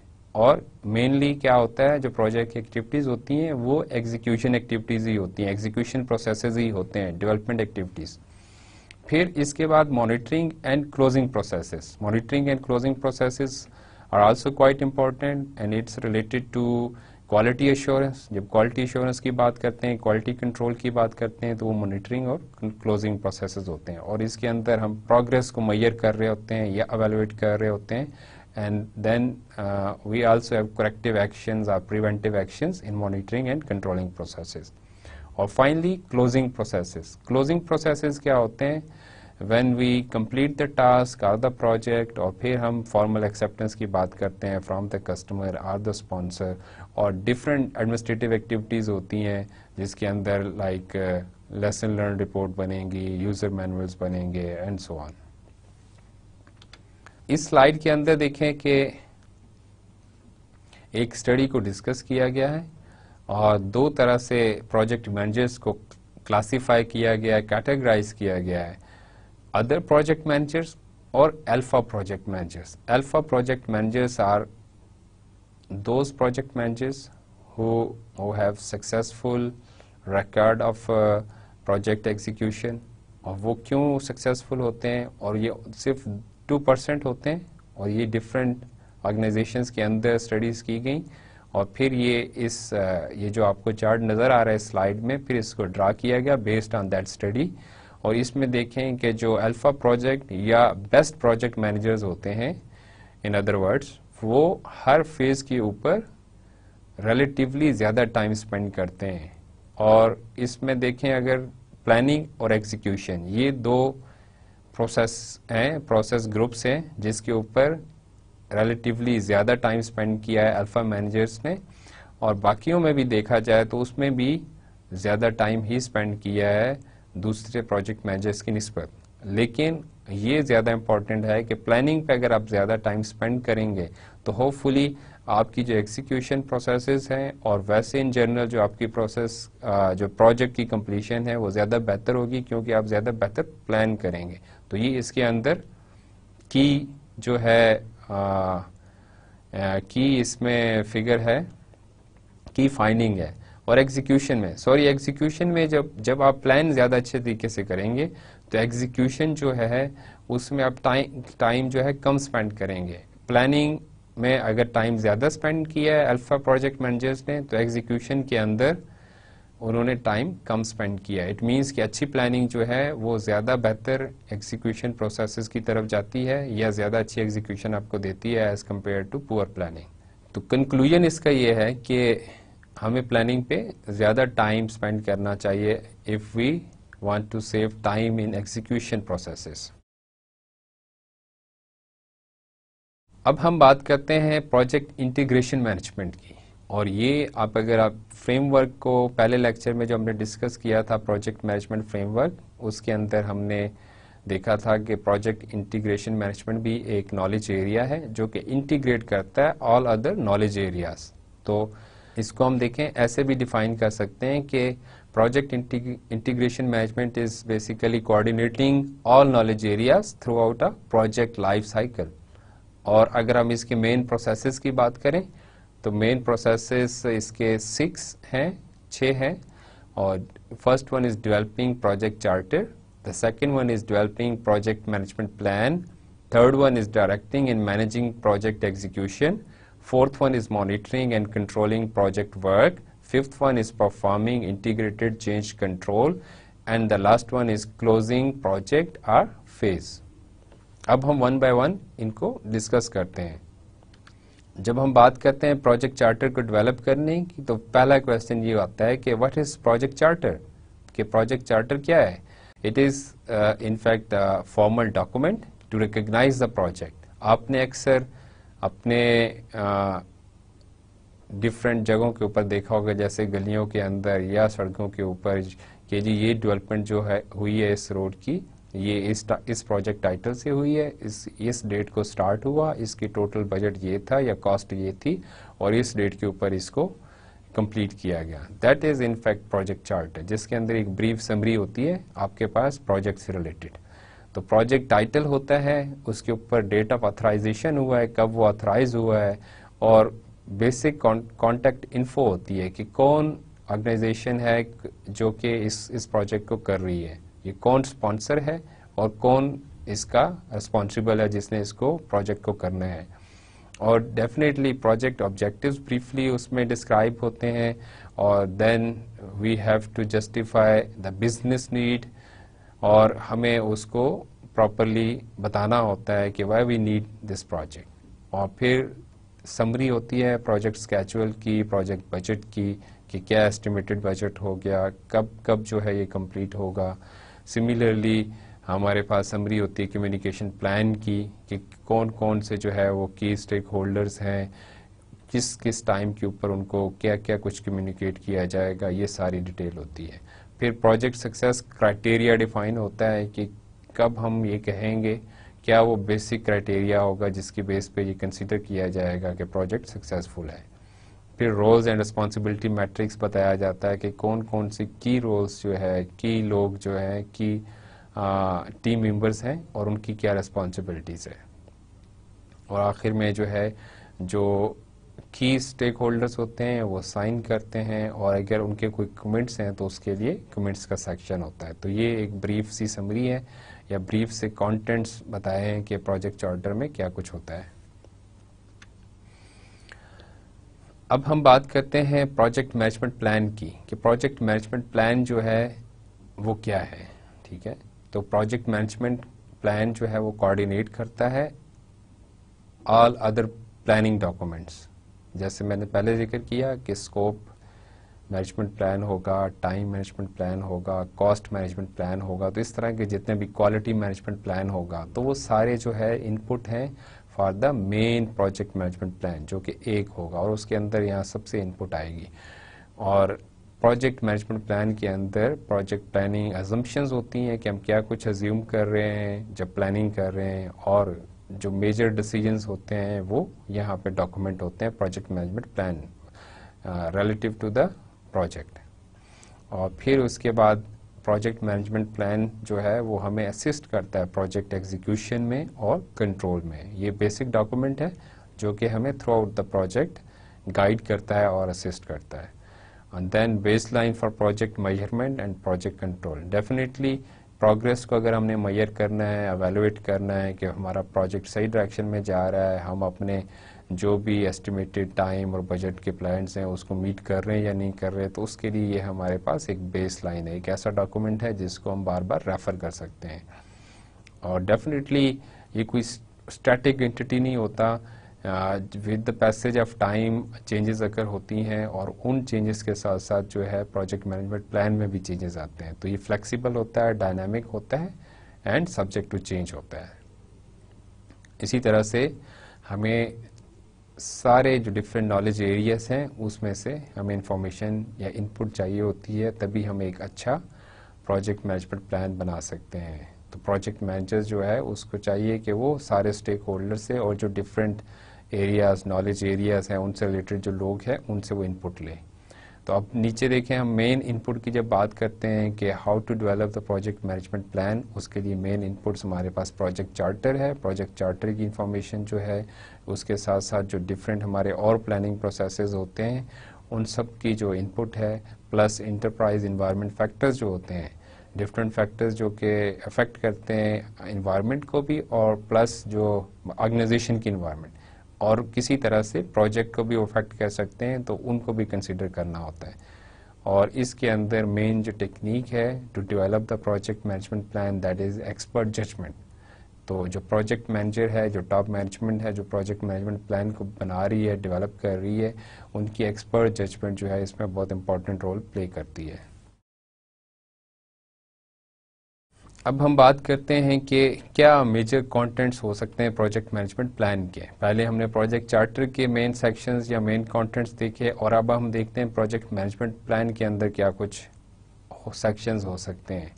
और मेनली क्या होता है जो प्रोजेक्ट की एक्टिविटीज़ होती हैं वो एग्जीक्यूशन एक्टिविटीज़ ही होती हैं एग्जीक्यूशन प्रोसेसेस ही होते हैं डेवलपमेंट एक्टिविटीज़ फिर इसके बाद monitoring and closing processes monitoring and closing processes are also quite important and it's related to quality assurance जब क्वालिटी एश्योरेंस की बात करते हैं क्वालिटी कंट्रोल की बात करते हैं तो वो मॉनिटरिंग और क्लोजिंग प्रोसेस होते हैं और इसके अंदर हम प्रोग्रेस को मैयर कर रहे होते हैं या अवेलुएट कर रहे होते हैं and then we also have corrective actions or preventive actions in monitoring and controlling processes और finally closing processes closing processes क्या होते हैं when we complete the task or the project और फिर हम formal acceptance की बात करते हैं from the customer or the sponsor और different administrative activities होती हैं जिसके अंदर like lesson learned report बनेगी user manuals बनेंगे and so on इस स्लाइड के अंदर देखें कि एक स्टडी को डिस्कस किया गया है और दो तरह से प्रोजेक्ट मैनेजर्स को क्लासिफाई किया गया है कैटेगराइज किया गया है other project managers or alpha project managers. Alpha project managers are those project managers who, who have successful record of uh, project execution और वो क्यों successful होते हैं और ये सिर्फ 2% होते हैं और ये different organizations के अंदर studies की गई और फिर ये इस ये जो आपको चार्ट नज़र आ रहा है स्लाइड में फिर इसको ड्रा किया गया बेस्ड ऑन दैट स्टडी और इसमें देखें कि जो अल्फ़ा प्रोजेक्ट या बेस्ट प्रोजेक्ट मैनेजर्स होते हैं इन अदर वर्ड्स वो हर फेज़ के ऊपर रिलेटिवली ज़्यादा टाइम स्पेंड करते हैं और इसमें देखें अगर प्लानिंग और एग्जीक्यूशन ये दो प्रोसेस हैं प्रोसेस ग्रुप्स हैं जिसके ऊपर रिलेटिवली ज़्यादा टाइम स्पेंड किया है अल्फ़ा मैनेजर्स ने और बाकियों में भी देखा जाए तो उसमें भी ज़्यादा टाइम ही स्पेंड किया है दूसरे प्रोजेक्ट मैनेजर्स की नस्बत लेकिन ये ज़्यादा इम्पॉर्टेंट है कि प्लानिंग पे अगर आप ज़्यादा टाइम स्पेंड करेंगे तो होपफुली आपकी जो एग्जीक्यूशन प्रोसेसेस हैं और वैसे इन जनरल जो आपकी प्रोसेस जो प्रोजेक्ट की कंप्लीशन है वो ज़्यादा बेहतर होगी क्योंकि आप ज़्यादा बेहतर प्लान करेंगे तो ये इसके अंदर की जो है की इसमें फिगर है की फाइंडिंग है और एग्जीक्यूशन में सॉरी एग्जीक्यूशन में जब जब आप प्लान ज़्यादा अच्छे तरीके से करेंगे तो एग्जीक्यूशन जो है उसमें आप टाइम टाइम जो है कम स्पेंड करेंगे प्लानिंग में अगर टाइम ज़्यादा स्पेंड किया है अल्फ़ा प्रोजेक्ट मैनेजर्स ने तो एग्जीक्यूशन के अंदर उन्होंने टाइम कम स्पेंड किया इट मीन्स कि अच्छी प्लानिंग जो है वो ज़्यादा बेहतर एग्जीक्यूशन प्रोसेस की तरफ जाती है या ज़्यादा अच्छी एग्जीक्यूशन आपको देती है as compare to poor planning तो कंक्लूजन इसका ये है कि हमें प्लानिंग पे ज़्यादा टाइम स्पेंड करना चाहिए if we want to save time in execution processes अब हम बात करते हैं प्रोजेक्ट इंटीग्रेशन मैनेजमेंट की और ये आप अगर आप फ्रेमवर्क को पहले लेक्चर में जो हमने डिस्कस किया था प्रोजेक्ट मैनेजमेंट फ्रेमवर्क उसके अंदर हमने देखा था कि प्रोजेक्ट इंटीग्रेशन मैनेजमेंट भी एक नॉलेज एरिया है जो कि इंटीग्रेट करता है ऑल अदर नॉलेज एरियाज तो इसको हम देखें ऐसे भी डिफाइन कर सकते हैं कि project integration management is basically coordinating all knowledge areas throughout a project life cycle और अगर हम इसके मेन प्रोसेस की बात करें तो मेन प्रोसेस इसके सिक्स हैं छः हैं और first one is developing project charter the second one is developing project management plan third one is directing in managing project execution Fourth one is monitoring and controlling project work. Fifth one is performing integrated change control. And the last one is closing project or phase. अब हम one by one इनको discuss करते हैं जब हम बात करते हैं प्रोजेक्ट चार्टर को डेवलप करने की तो पहला क्वेश्चन ये आता है कि व्हाट इज प्रोजेक्ट चार्टर कि प्रोजेक्ट चार्टर क्या है it is in fact formal document to recognize the project आपने अक्सर uh, अपने डिफरेंट जगहों के ऊपर देखा होगा जैसे गलियों के अंदर या सड़कों के ऊपर कि जी ये डेवलपमेंट जो है हुई है इस रोड की ये इस इस प्रोजेक्ट टाइटल से हुई है इस इस डेट को स्टार्ट हुआ इसकी टोटल बजट ये था या कॉस्ट ये थी और इस डेट के ऊपर इसको कंप्लीट किया गया that is in fact project chart जिसके अंदर एक ब्रीफ समरी होती है आपके पास प्रोजेक्ट से रिलेटेड तो प्रोजेक्ट टाइटल होता है उसके ऊपर डेट ऑफ ऑथराइजेशन हुआ है कब वो ऑथराइज हुआ है और बेसिक कॉन्टैक्ट इन्फो होती है कि कौन ऑर्गेनाइजेशन है जो कि इस इस प्रोजेक्ट को कर रही है ये कौन स्पॉन्सर है और कौन इसका रिस्पॉन्सिबल है जिसने इसको प्रोजेक्ट को करना है और डेफिनेटली प्रोजेक्ट ऑब्जेक्टिव ब्रीफली उसमें डिस्क्राइब होते हैं और then we have to justify the business need और हमें उसको प्रॉपरली बताना होता है कि why we need this project और फिर समरी होती है प्रोजेक्ट स्केचुअल की प्रोजेक्ट बजट की कि क्या एस्टिमेटेड बजट हो गया कब कब जो है ये कंप्लीट होगा सिमिलरली हमारे पास समरी होती है कम्युनिकेशन प्लान की कि कौन कौन से जो है वो की स्टेक होल्डर्स हैं किस किस टाइम के ऊपर उनको क्या क्या कुछ कम्युनिकेट किया जाएगा ये सारी डिटेल होती है फिर प्रोजेक्ट सक्सेस क्राइटेरिया डिफाइन होता है कि कब हम ये कहेंगे क्या वो बेसिक क्राइटेरिया होगा जिसकी बेस पे ये कंसिडर किया जाएगा कि प्रोजेक्ट सक्सेसफुल है फिर रोल्स एंड रिस्पॉन्सिबिलिटी मैट्रिक्स बताया जाता है कि कौन कौन से की रोल्स जो है की लोग जो है की टीम मेंबर्स हैं और उनकी क्या रिस्पॉन्सिबिलिटीज़ है और आखिर में जो है जो की स्टेक होल्डर्स होते हैं वो साइन करते हैं और अगर उनके कोई कमेंट्स हैं तो उसके लिए कमेंट्स का सेक्शन होता है तो ये एक ब्रीफ सी समरी है या ब्रीफ से कंटेंट्स बताए हैं कि प्रोजेक्ट चार्टर में क्या कुछ होता है अब हम बात करते हैं प्रोजेक्ट मैनेजमेंट प्लान की कि प्रोजेक्ट मैनेजमेंट प्लान जो है वो क्या है ठीक है तो प्रोजेक्ट मैनेजमेंट प्लान जो है वो कोऑर्डिनेट करता है ऑल अदर प्लानिंग डॉक्यूमेंट्स जैसे मैंने पहले जिक्र किया कि स्कोप मैनेजमेंट प्लान होगा टाइम मैनेजमेंट प्लान होगा कॉस्ट मैनेजमेंट प्लान होगा तो इस तरह के जितने भी क्वालिटी मैनेजमेंट प्लान होगा तो वो सारे जो है इनपुट हैं for the main project management plan जो कि एक होगा और उसके अंदर यहाँ सबसे इनपुट आएगी और प्रोजेक्ट मैनेजमेंट प्लान के अंदर प्रोजेक्ट प्लानिंग एजम्पन्स होती हैं कि हम क्या कुछ एज्यूम कर रहे हैं जब प्लानिंग कर रहे हैं और जो मेजर डिसीजंस होते हैं वो यहाँ पे डॉक्यूमेंट होते हैं project management plan relative to the project और फिर उसके बाद प्रोजेक्ट मैनेजमेंट प्लान जो है वो हमें असिस्ट करता है प्रोजेक्ट एग्जीक्यूशन में और कंट्रोल में ये बेसिक डॉक्यूमेंट है जो कि हमें throughout the project guide करता है और असिस्ट करता है then baseline for project measurement and project control definitely progress को अगर हमने मैयर करना है अवेलुएट करना है कि हमारा प्रोजेक्ट सही डायरेक्शन में जा रहा है हम अपने जो भी एस्टिमेटेड टाइम और बजट के प्लान्स हैं उसको मीट कर रहे हैं या नहीं कर रहे हैं तो उसके लिए ये हमारे पास एक बेस लाइन है एक ऐसा डॉक्यूमेंट है जिसको हम बार बार रेफ़र कर सकते हैं और डेफिनेटली ये कोई स्टैटिक एंटिटी नहीं होता with the passage of time changes अगर होती हैं और उन चेंजेस के साथ साथ जो है प्रोजेक्ट मैनेजमेंट प्लान में भी चेंजेस आते हैं तो ये फ्लेक्सिबल होता है डायनामिक होता है एंड सब्जेक्ट टू चेंज होता है इसी तरह से हमें सारे जो डिफरेंट नॉलेज एरियाज हैं उसमें से हमें इंफॉर्मेशन या इनपुट चाहिए होती है तभी हम एक अच्छा प्रोजेक्ट मैनेजमेंट प्लान बना सकते हैं तो प्रोजेक्ट मैनेजर जो है उसको चाहिए कि वो सारे स्टेक होल्डर से और जो डिफरेंट एरियाज नॉलेज एरियाज हैं उनसे रिलेटेड जो लोग हैं उनसे वो इनपुट लें तो अब नीचे देखें हम मेन इनपुट की जब बात करते हैं कि how to develop the project management plan उसके लिए मेन इनपुट्स हमारे पास प्रोजेक्ट चार्टर है प्रोजेक्ट चार्टर की इंफॉर्मेशन जो है उसके साथ साथ जो डिफरेंट हमारे और प्लानिंग प्रोसेसेस होते हैं उन सब की जो इनपुट है प्लस इंटरप्राइज इन्वायरमेंट फैक्टर्स जो होते हैं डिफरेंट फैक्टर्स जो कि अफेक्ट करते हैं इन्वायरमेंट को भी और प्लस जो ऑर्गेनाइजेशन की इन्वायरमेंट और किसी तरह से प्रोजेक्ट को भी अफेक्ट कर सकते हैं तो उनको भी कंसिडर करना होता है और इसके अंदर मेन जो टेक्निक है to develop the project management plan that is expert judgement तो जो प्रोजेक्ट मैनेजर है जो टॉप मैनेजमेंट है जो प्रोजेक्ट मैनेजमेंट प्लान को बना रही है डेवलप कर रही है उनकी एक्सपर्ट जजमेंट जो है इसमें बहुत इंपॉर्टेंट रोल प्ले करती है अब हम बात करते हैं कि क्या मेजर कंटेंट्स हो सकते हैं प्रोजेक्ट मैनेजमेंट प्लान के पहले हमने प्रोजेक्ट चार्टर के मेन सेक्शंस या मेन कंटेंट्स देखे और अब हम देखते हैं प्रोजेक्ट मैनेजमेंट प्लान के अंदर क्या कुछ सेक्शंस हो सकते हैं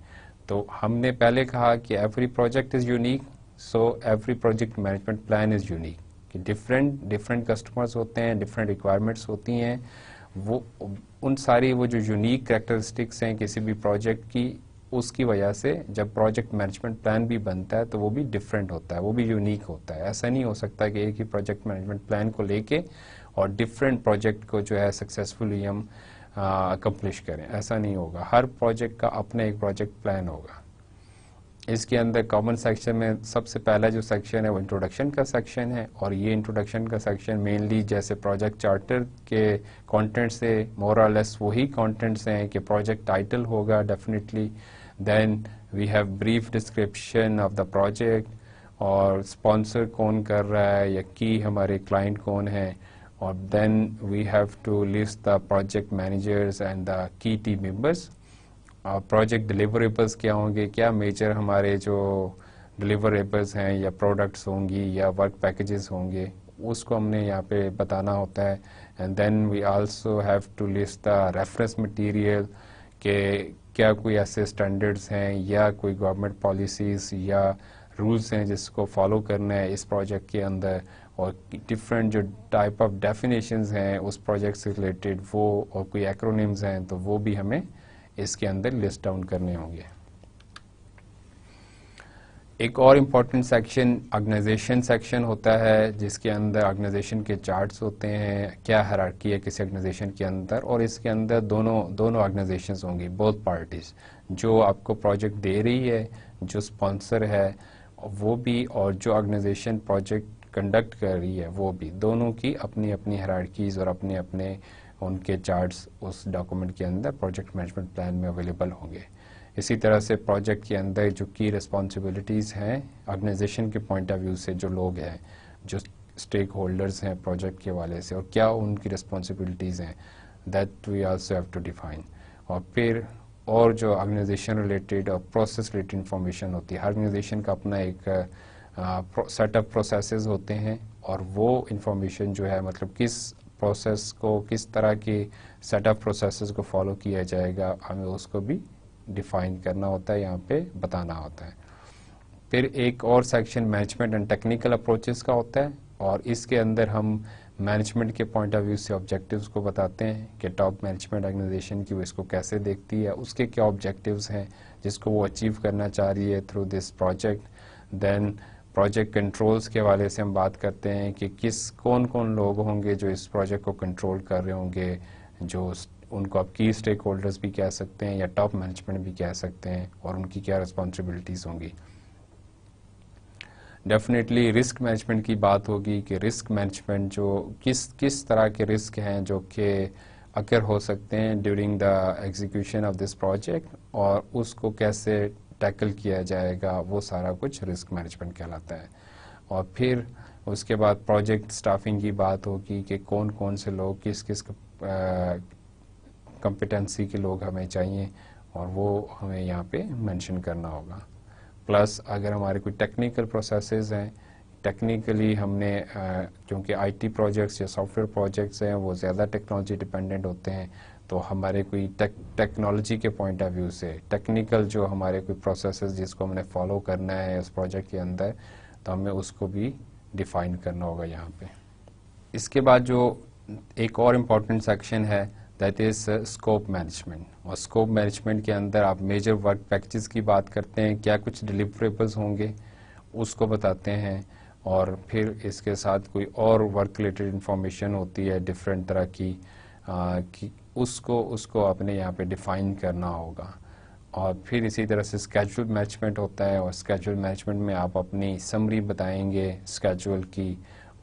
तो हमने पहले कहा कि every project is unique so every project management plan is unique कि डिफरेंट डिफरेंट कस्टमर्स होते हैं डिफरेंट रिक्वायरमेंट्स होती हैं वो उन सारी वो जो यूनिक करेक्टरिस्टिक्स हैं किसी भी प्रोजेक्ट की उसकी वजह से जब प्रोजेक्ट मैनेजमेंट प्लान भी बनता है तो वो भी डिफरेंट होता है वो भी यूनिक होता है ऐसा नहीं हो सकता कि एक ही प्रोजेक्ट मैनेजमेंट प्लान को लेके और डिफरेंट प्रोजेक्ट को जो है सक्सेसफुली हम अकम्पलिश करें ऐसा नहीं होगा हर प्रोजेक्ट का अपना एक प्रोजेक्ट प्लान होगा इसके अंदर कॉमन सेक्शन में सबसे पहला जो सेक्शन है वो इंट्रोडक्शन का सेक्शन है और ये इंट्रोडक्शन का सेक्शन मेनली जैसे प्रोजेक्ट चार्टर के कंटेंट से मोरलेस वही कंटेंट्स हैं कि प्रोजेक्ट टाइटल होगा definitely Then we have brief description of the project or sponsor kon kar raha hai ya key hamare client kon hai or then we have to list the project managers and the key team members uh, project deliverables kya honge kya major hamare jo deliverables hain ya products hongi ya work packages honge usko humne yahan pe batana hota hai and then we also have to list the reference material ke क्या कोई ऐसे standards हैं या कोई government policies या rules हैं जिसको follow करना है इस प्रोजेक्ट के अंदर और डिफरेंट जो टाइप ऑफ डेफिनेशंस हैं उस प्रोजेक्ट से रिलेटेड वो और कोई एक्रोनिम्स हैं तो वो भी हमें इसके अंदर लिस्ट डाउन करने होंगे एक और इम्पॉर्टेंट सेक्शन ऑर्गेनाइजेशन सेक्शन होता है जिसके अंदर ऑर्गेनाइजेशन के चार्ट्स होते हैं क्या हरारकी है किसी ऑर्गेनाइजेशन के अंदर और इसके अंदर दोनों दोनों ऑर्गेनाइजेशन होंगी बोथ पार्टीज जो आपको प्रोजेक्ट दे रही है जो स्पॉन्सर है वो भी और जो ऑर्गेनाइजेशन प्रोजेक्ट कंडक्ट कर रही है वो भी दोनों की अपनी अपनी हरारकीज़ और अपने अपने उनके चार्ट्स उस डॉक्यूमेंट के अंदर प्रोजेक्ट मैनेजमेंट प्लान में अवेलेबल होंगे इसी तरह से प्रोजेक्ट के अंदर जो की रिस्पॉन्सिबिलिटीज़ हैं ऑर्गेनाइजेशन के पॉइंट ऑफ व्यू से जो लोग हैं जो स्टेक होल्डर्स हैं प्रोजेक्ट के वाले से और क्या उनकी रिस्पॉन्सिबिलिटीज़ हैं that we also have to define और फिर और जो ऑर्गेनाइजेशन रिलेटेड और प्रोसेस रिलेटेड इन्फॉर्मेशन होती है ऑर्गेनाइजेशन का अपना एक सेटअप uh, प्रोसेस होते हैं और वो इंफॉर्मेशन जो है मतलब किस प्रोसेस को किस तरह के सेटअप प्रोसेस को फॉलो किया जाएगा हमें उसको भी डिफाइन करना होता है यहाँ पे बताना होता है फिर एक और section management and technical approaches का होता है और इसके अंदर हम मैनेजमेंट के पॉइंट ऑफ व्यू से ऑब्जेक्टिव्स को बताते हैं कि टॉप मैनेजमेंट ऑर्गेनाइजेशन की वो इसको कैसे देखती है उसके क्या ऑब्जेक्टिव्स हैं जिसको वो अचीव करना चाह रही है through this project then project controls के वाले से हम बात करते हैं कि किस कौन कौन लोग होंगे जो इस प्रोजेक्ट को कंट्रोल कर रहे होंगे जो उनको आप की स्टेक होल्डर्स भी कह सकते हैं या टॉप मैनेजमेंट भी कह सकते हैं और उनकी क्या रिस्पॉन्सिबिलिटीज़ होंगी डेफिनेटली रिस्क मैनेजमेंट की बात होगी कि रिस्क मैनेजमेंट जो किस किस तरह के रिस्क हैं जो कि अकर हो सकते हैं during the execution of this project और उसको कैसे टैकल किया जाएगा वो सारा कुछ रिस्क मैनेजमेंट कहलाता है और फिर उसके बाद प्रोजेक्ट स्टाफिंग की बात होगी कि कौन कौन से लोग किस किस कंपिटेंसी के लोग हमें चाहिए और वो हमें यहाँ पे मेंशन करना होगा प्लस अगर हमारे कोई टेक्निकल प्रोसेसेस हैं टेक्निकली हमने क्योंकि आईटी प्रोजेक्ट्स या सॉफ्टवेयर प्रोजेक्ट्स हैं वो ज़्यादा टेक्नोलॉजी डिपेंडेंट होते हैं तो हमारे कोई टेक टेक्नोलॉजी के पॉइंट ऑफ व्यू से टेक्निकल जो हमारे कोई प्रोसेस जिसको हमने फॉलो करना है इस प्रोजेक्ट के अंदर तो हमें उसको भी डिफाइन करना होगा यहाँ पे इसके बाद जो एक और इम्पॉर्टेंट सेक्शन है दैट इज़ स्कोप मैनेजमेंट और स्कोप मैनेजमेंट के अंदर आप मेजर वर्क पैकेजेस की बात करते हैं क्या कुछ डिलीवरेबल्स होंगे उसको बताते हैं और फिर इसके साथ कोई और वर्क रिलेटेड इंफॉर्मेशन होती है डिफरेंट तरह की आ, कि उसको उसको आपने यहाँ पे डिफाइन करना होगा और फिर इसी तरह से स्केजुअल मैनेजमेंट होता है और स्केजुअल मैनेजमेंट में आप अपनी समरी बताएंगे स्केजुअल की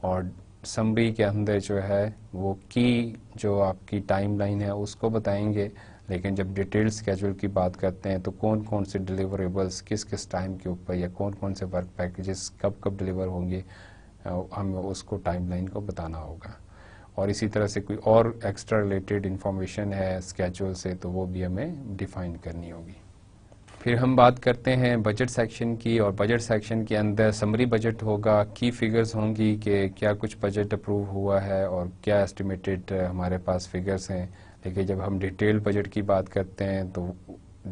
और समरी के अंदर जो है वो की जो आपकी टाइमलाइन है उसको बताएंगे लेकिन जब डिटेल स्केजूल की बात करते हैं तो कौन कौन से डिलीवरेबल्स किस किस टाइम के ऊपर या कौन कौन से वर्क पैकेजेस कब कब डिलीवर होंगे हमें उसको टाइमलाइन को बताना होगा और इसी तरह से कोई और एक्स्ट्रा रिलेटेड इन्फॉर्मेशन है स्केजूल से तो वो भी हमें डिफाइन करनी होगी फिर हम बात करते हैं बजट सेक्शन की और बजट सेक्शन के अंदर समरी बजट होगा की फिगर्स होंगी कि क्या कुछ बजट अप्रूव हुआ है और क्या एस्टिमेटेड हमारे पास फिगर्स हैं लेकिन जब हम डिटेल बजट की बात करते हैं तो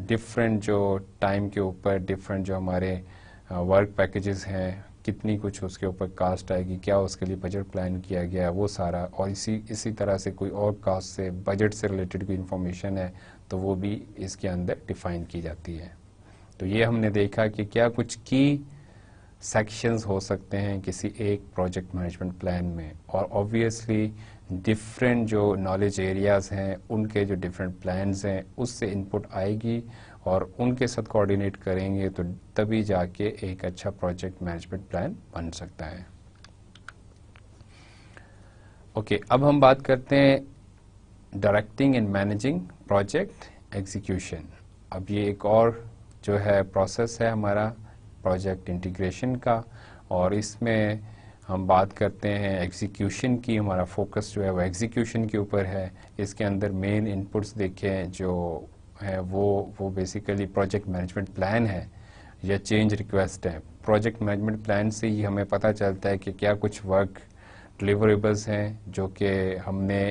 डिफरेंट जो टाइम के ऊपर डिफरेंट जो हमारे वर्क पैकेजेस हैं कितनी कुछ उसके ऊपर कास्ट आएगी क्या उसके लिए बजट प्लान किया गया है वो सारा और इसी इसी तरह से कोई और कास्ट से बजट से रिलेटेड कोई इन्फॉर्मेशन है तो वो भी इसके अंदर डिफाइन की जाती है तो ये हमने देखा कि क्या कुछ की सेक्शंस हो सकते हैं किसी एक प्रोजेक्ट मैनेजमेंट प्लान में और ऑब्वियसली डिफरेंट जो नॉलेज एरियाज़ हैं उनके जो डिफरेंट प्लान्स हैं उससे इनपुट आएगी और उनके साथ कोऑर्डिनेट करेंगे तो तभी जाके एक अच्छा प्रोजेक्ट मैनेजमेंट प्लान बन सकता है ओके okay, अब हम बात करते हैं directing and managing project execution अब ये एक और जो है प्रोसेस है हमारा प्रोजेक्ट इंटीग्रेशन का और इसमें हम बात करते हैं एग्जीक्यूशन की हमारा फोकस जो है वो एग्जीक्यूशन के ऊपर है इसके अंदर मेन इनपुट्स देखें जो है वो वो बेसिकली प्रोजेक्ट मैनेजमेंट प्लान है या चेंज रिक्वेस्ट है प्रोजेक्ट मैनेजमेंट प्लान से ही हमें पता चलता है कि क्या कुछ वर्क डिलीवरेबल्स हैं जो कि हमने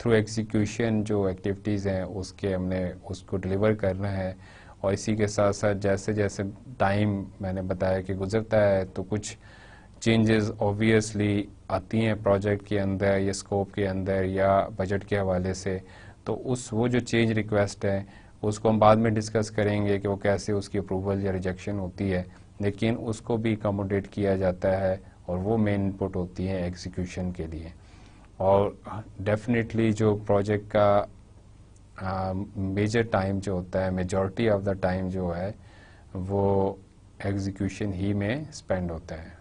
थ्रू एग्जीक्यूशन जो एक्टिविटीज़ हैं उसके हमने उसको डिलीवर करना है और इसी के साथ साथ जैसे जैसे टाइम मैंने बताया कि गुजरता है तो कुछ चेंजेस ऑब्वियसली आती हैं प्रोजेक्ट के अंदर या स्कोप के अंदर या बजट के हवाले से तो उस वो जो चेंज रिक्वेस्ट है उसको हम बाद में डिस्कस करेंगे कि वो कैसे उसकी अप्रूवल या रिजेक्शन होती है लेकिन उसको भी अकोमोडेट किया जाता है और वो मेन इनपुट होती है एग्जीक्यूशन के लिए और डेफिनेटली जो प्रोजेक्ट का मेजर um, टाइम जो होता है मेजॉरिटी ऑफ द टाइम जो है वो एग्जीक्यूशन ही में स्पेंड होता है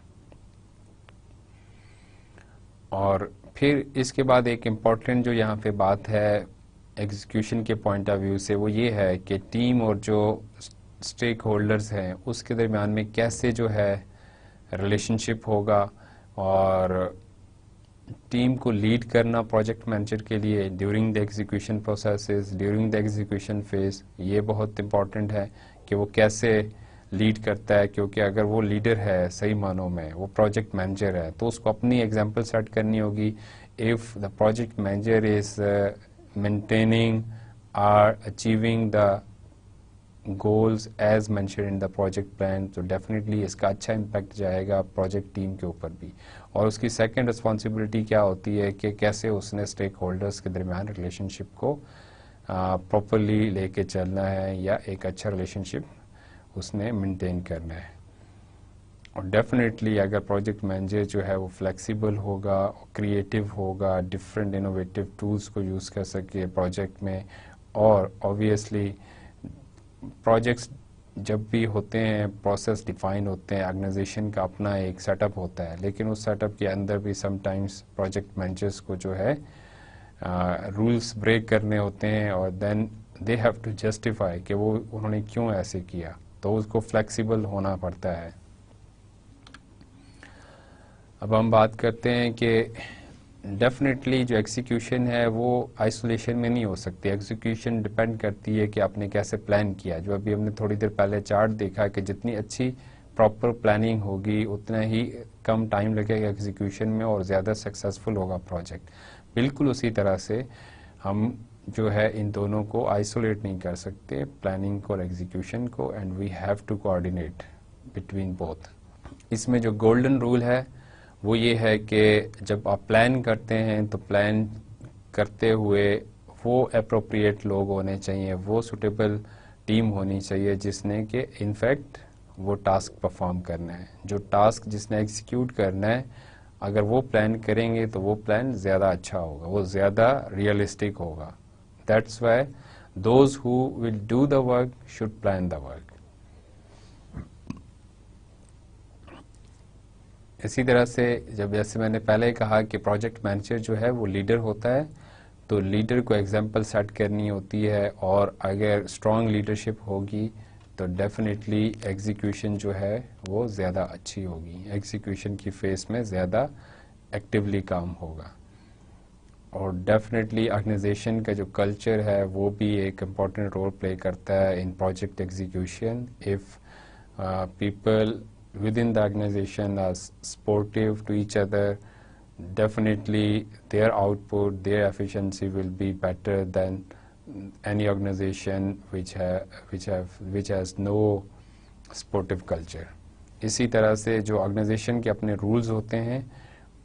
और फिर इसके बाद एक इम्पॉर्टेंट जो यहाँ पे बात है एग्जीक्यूशन के पॉइंट ऑफ व्यू से वो ये है कि टीम और जो स्टेक होल्डर्स हैं उसके दरमियान में कैसे जो है रिलेशनशिप होगा और टीम को लीड करना प्रोजेक्ट मैनेजर के लिए during the execution process during the execution phase ये बहुत इंपॉर्टेंट है कि वो कैसे लीड करता है क्योंकि अगर वो लीडर है सही मानों में वो प्रोजेक्ट मैनेजर है तो उसको अपनी एग्जाम्पल सेट करनी होगी if the project manager is maintaining or achieving the goals as mentioned in the project plan तो डेफिनेटली इसका अच्छा इम्पैक्ट जाएगा प्रोजेक्ट टीम के ऊपर भी और उसकी सेकंड रिस्पॉन्सिबिलिटी क्या होती है कि कैसे उसने स्टेक होल्डर्स के दरमियान रिलेशनशिप को प्रॉपरली लेके चलना है या एक अच्छा रिलेशनशिप उसने मेंटेन करना है और डेफिनेटली अगर प्रोजेक्ट मैनेजर जो है वो फ्लेक्सिबल होगा क्रिएटिव होगा डिफरेंट इनोवेटिव टूल्स को यूज़ कर सके प्रोजेक्ट में और ऑब्वियसली प्रोजेक्ट्स जब भी होते हैं प्रोसेस डिफाइन होते हैं ऑर्गेनाइजेशन का अपना एक सेटअप होता है लेकिन उस सेटअप के अंदर भी समटाइम्स प्रोजेक्ट मैनेजर्स को जो है रूल्स ब्रेक करने होते हैं और then they have to justify कि वो उन्होंने क्यों ऐसे किया तो उसको फ्लेक्सिबल होना पड़ता है अब हम बात करते हैं कि डेफिनेटली जो एग्जीक्यूशन है वो आइसोलेशन में नहीं हो सकती एग्जीक्यूशन डिपेंड करती है कि आपने कैसे प्लान किया जो अभी हमने थोड़ी देर पहले चार्ट देखा कि जितनी अच्छी प्रॉपर प्लानिंग होगी उतना ही कम टाइम लगेगा एग्जीक्यूशन में और ज़्यादा सक्सेसफुल होगा प्रोजेक्ट बिल्कुल उसी तरह से हम जो है इन दोनों को आइसोलेट नहीं कर सकते प्लानिंग को और एग्जीक्यूशन को and we have to coordinate between both इसमें जो गोल्डन रूल है वो ये है कि जब आप प्लान करते हैं तो प्लान करते हुए वो अप्रोप्रिएट लोग होने चाहिए वो सुटेबल टीम होनी चाहिए जिसने कि इनफैक्ट वो टास्क परफॉर्म करना है जो टास्क जिसने एग्जीक्यूट करना है अगर वो प्लान करेंगे तो वो प्लान ज़्यादा अच्छा होगा वो ज़्यादा रियलिस्टिक होगा that's why those who will do the work should plan the work इसी तरह से जब जैसे मैंने पहले ही कहा कि प्रोजेक्ट मैनेजर जो है वो लीडर होता है तो लीडर को एग्जाम्पल सेट करनी होती है और अगर स्ट्रांग लीडरशिप होगी तो डेफिनेटली एग्जीक्यूशन जो है वो ज़्यादा अच्छी होगी एग्जीक्यूशन की फेस में ज़्यादा एक्टिवली काम होगा और डेफिनेटली ऑर्गेनाइजेशन का जो कल्चर है वो भी एक इम्पॉर्टेंट रोल प्ले करता है in project execution if people within the organization are supportive to each other, definitely their output, their efficiency will be better than any organization which ha, which have which has no supportive culture. इसी तरह से जो organisation के अपने rules होते हैं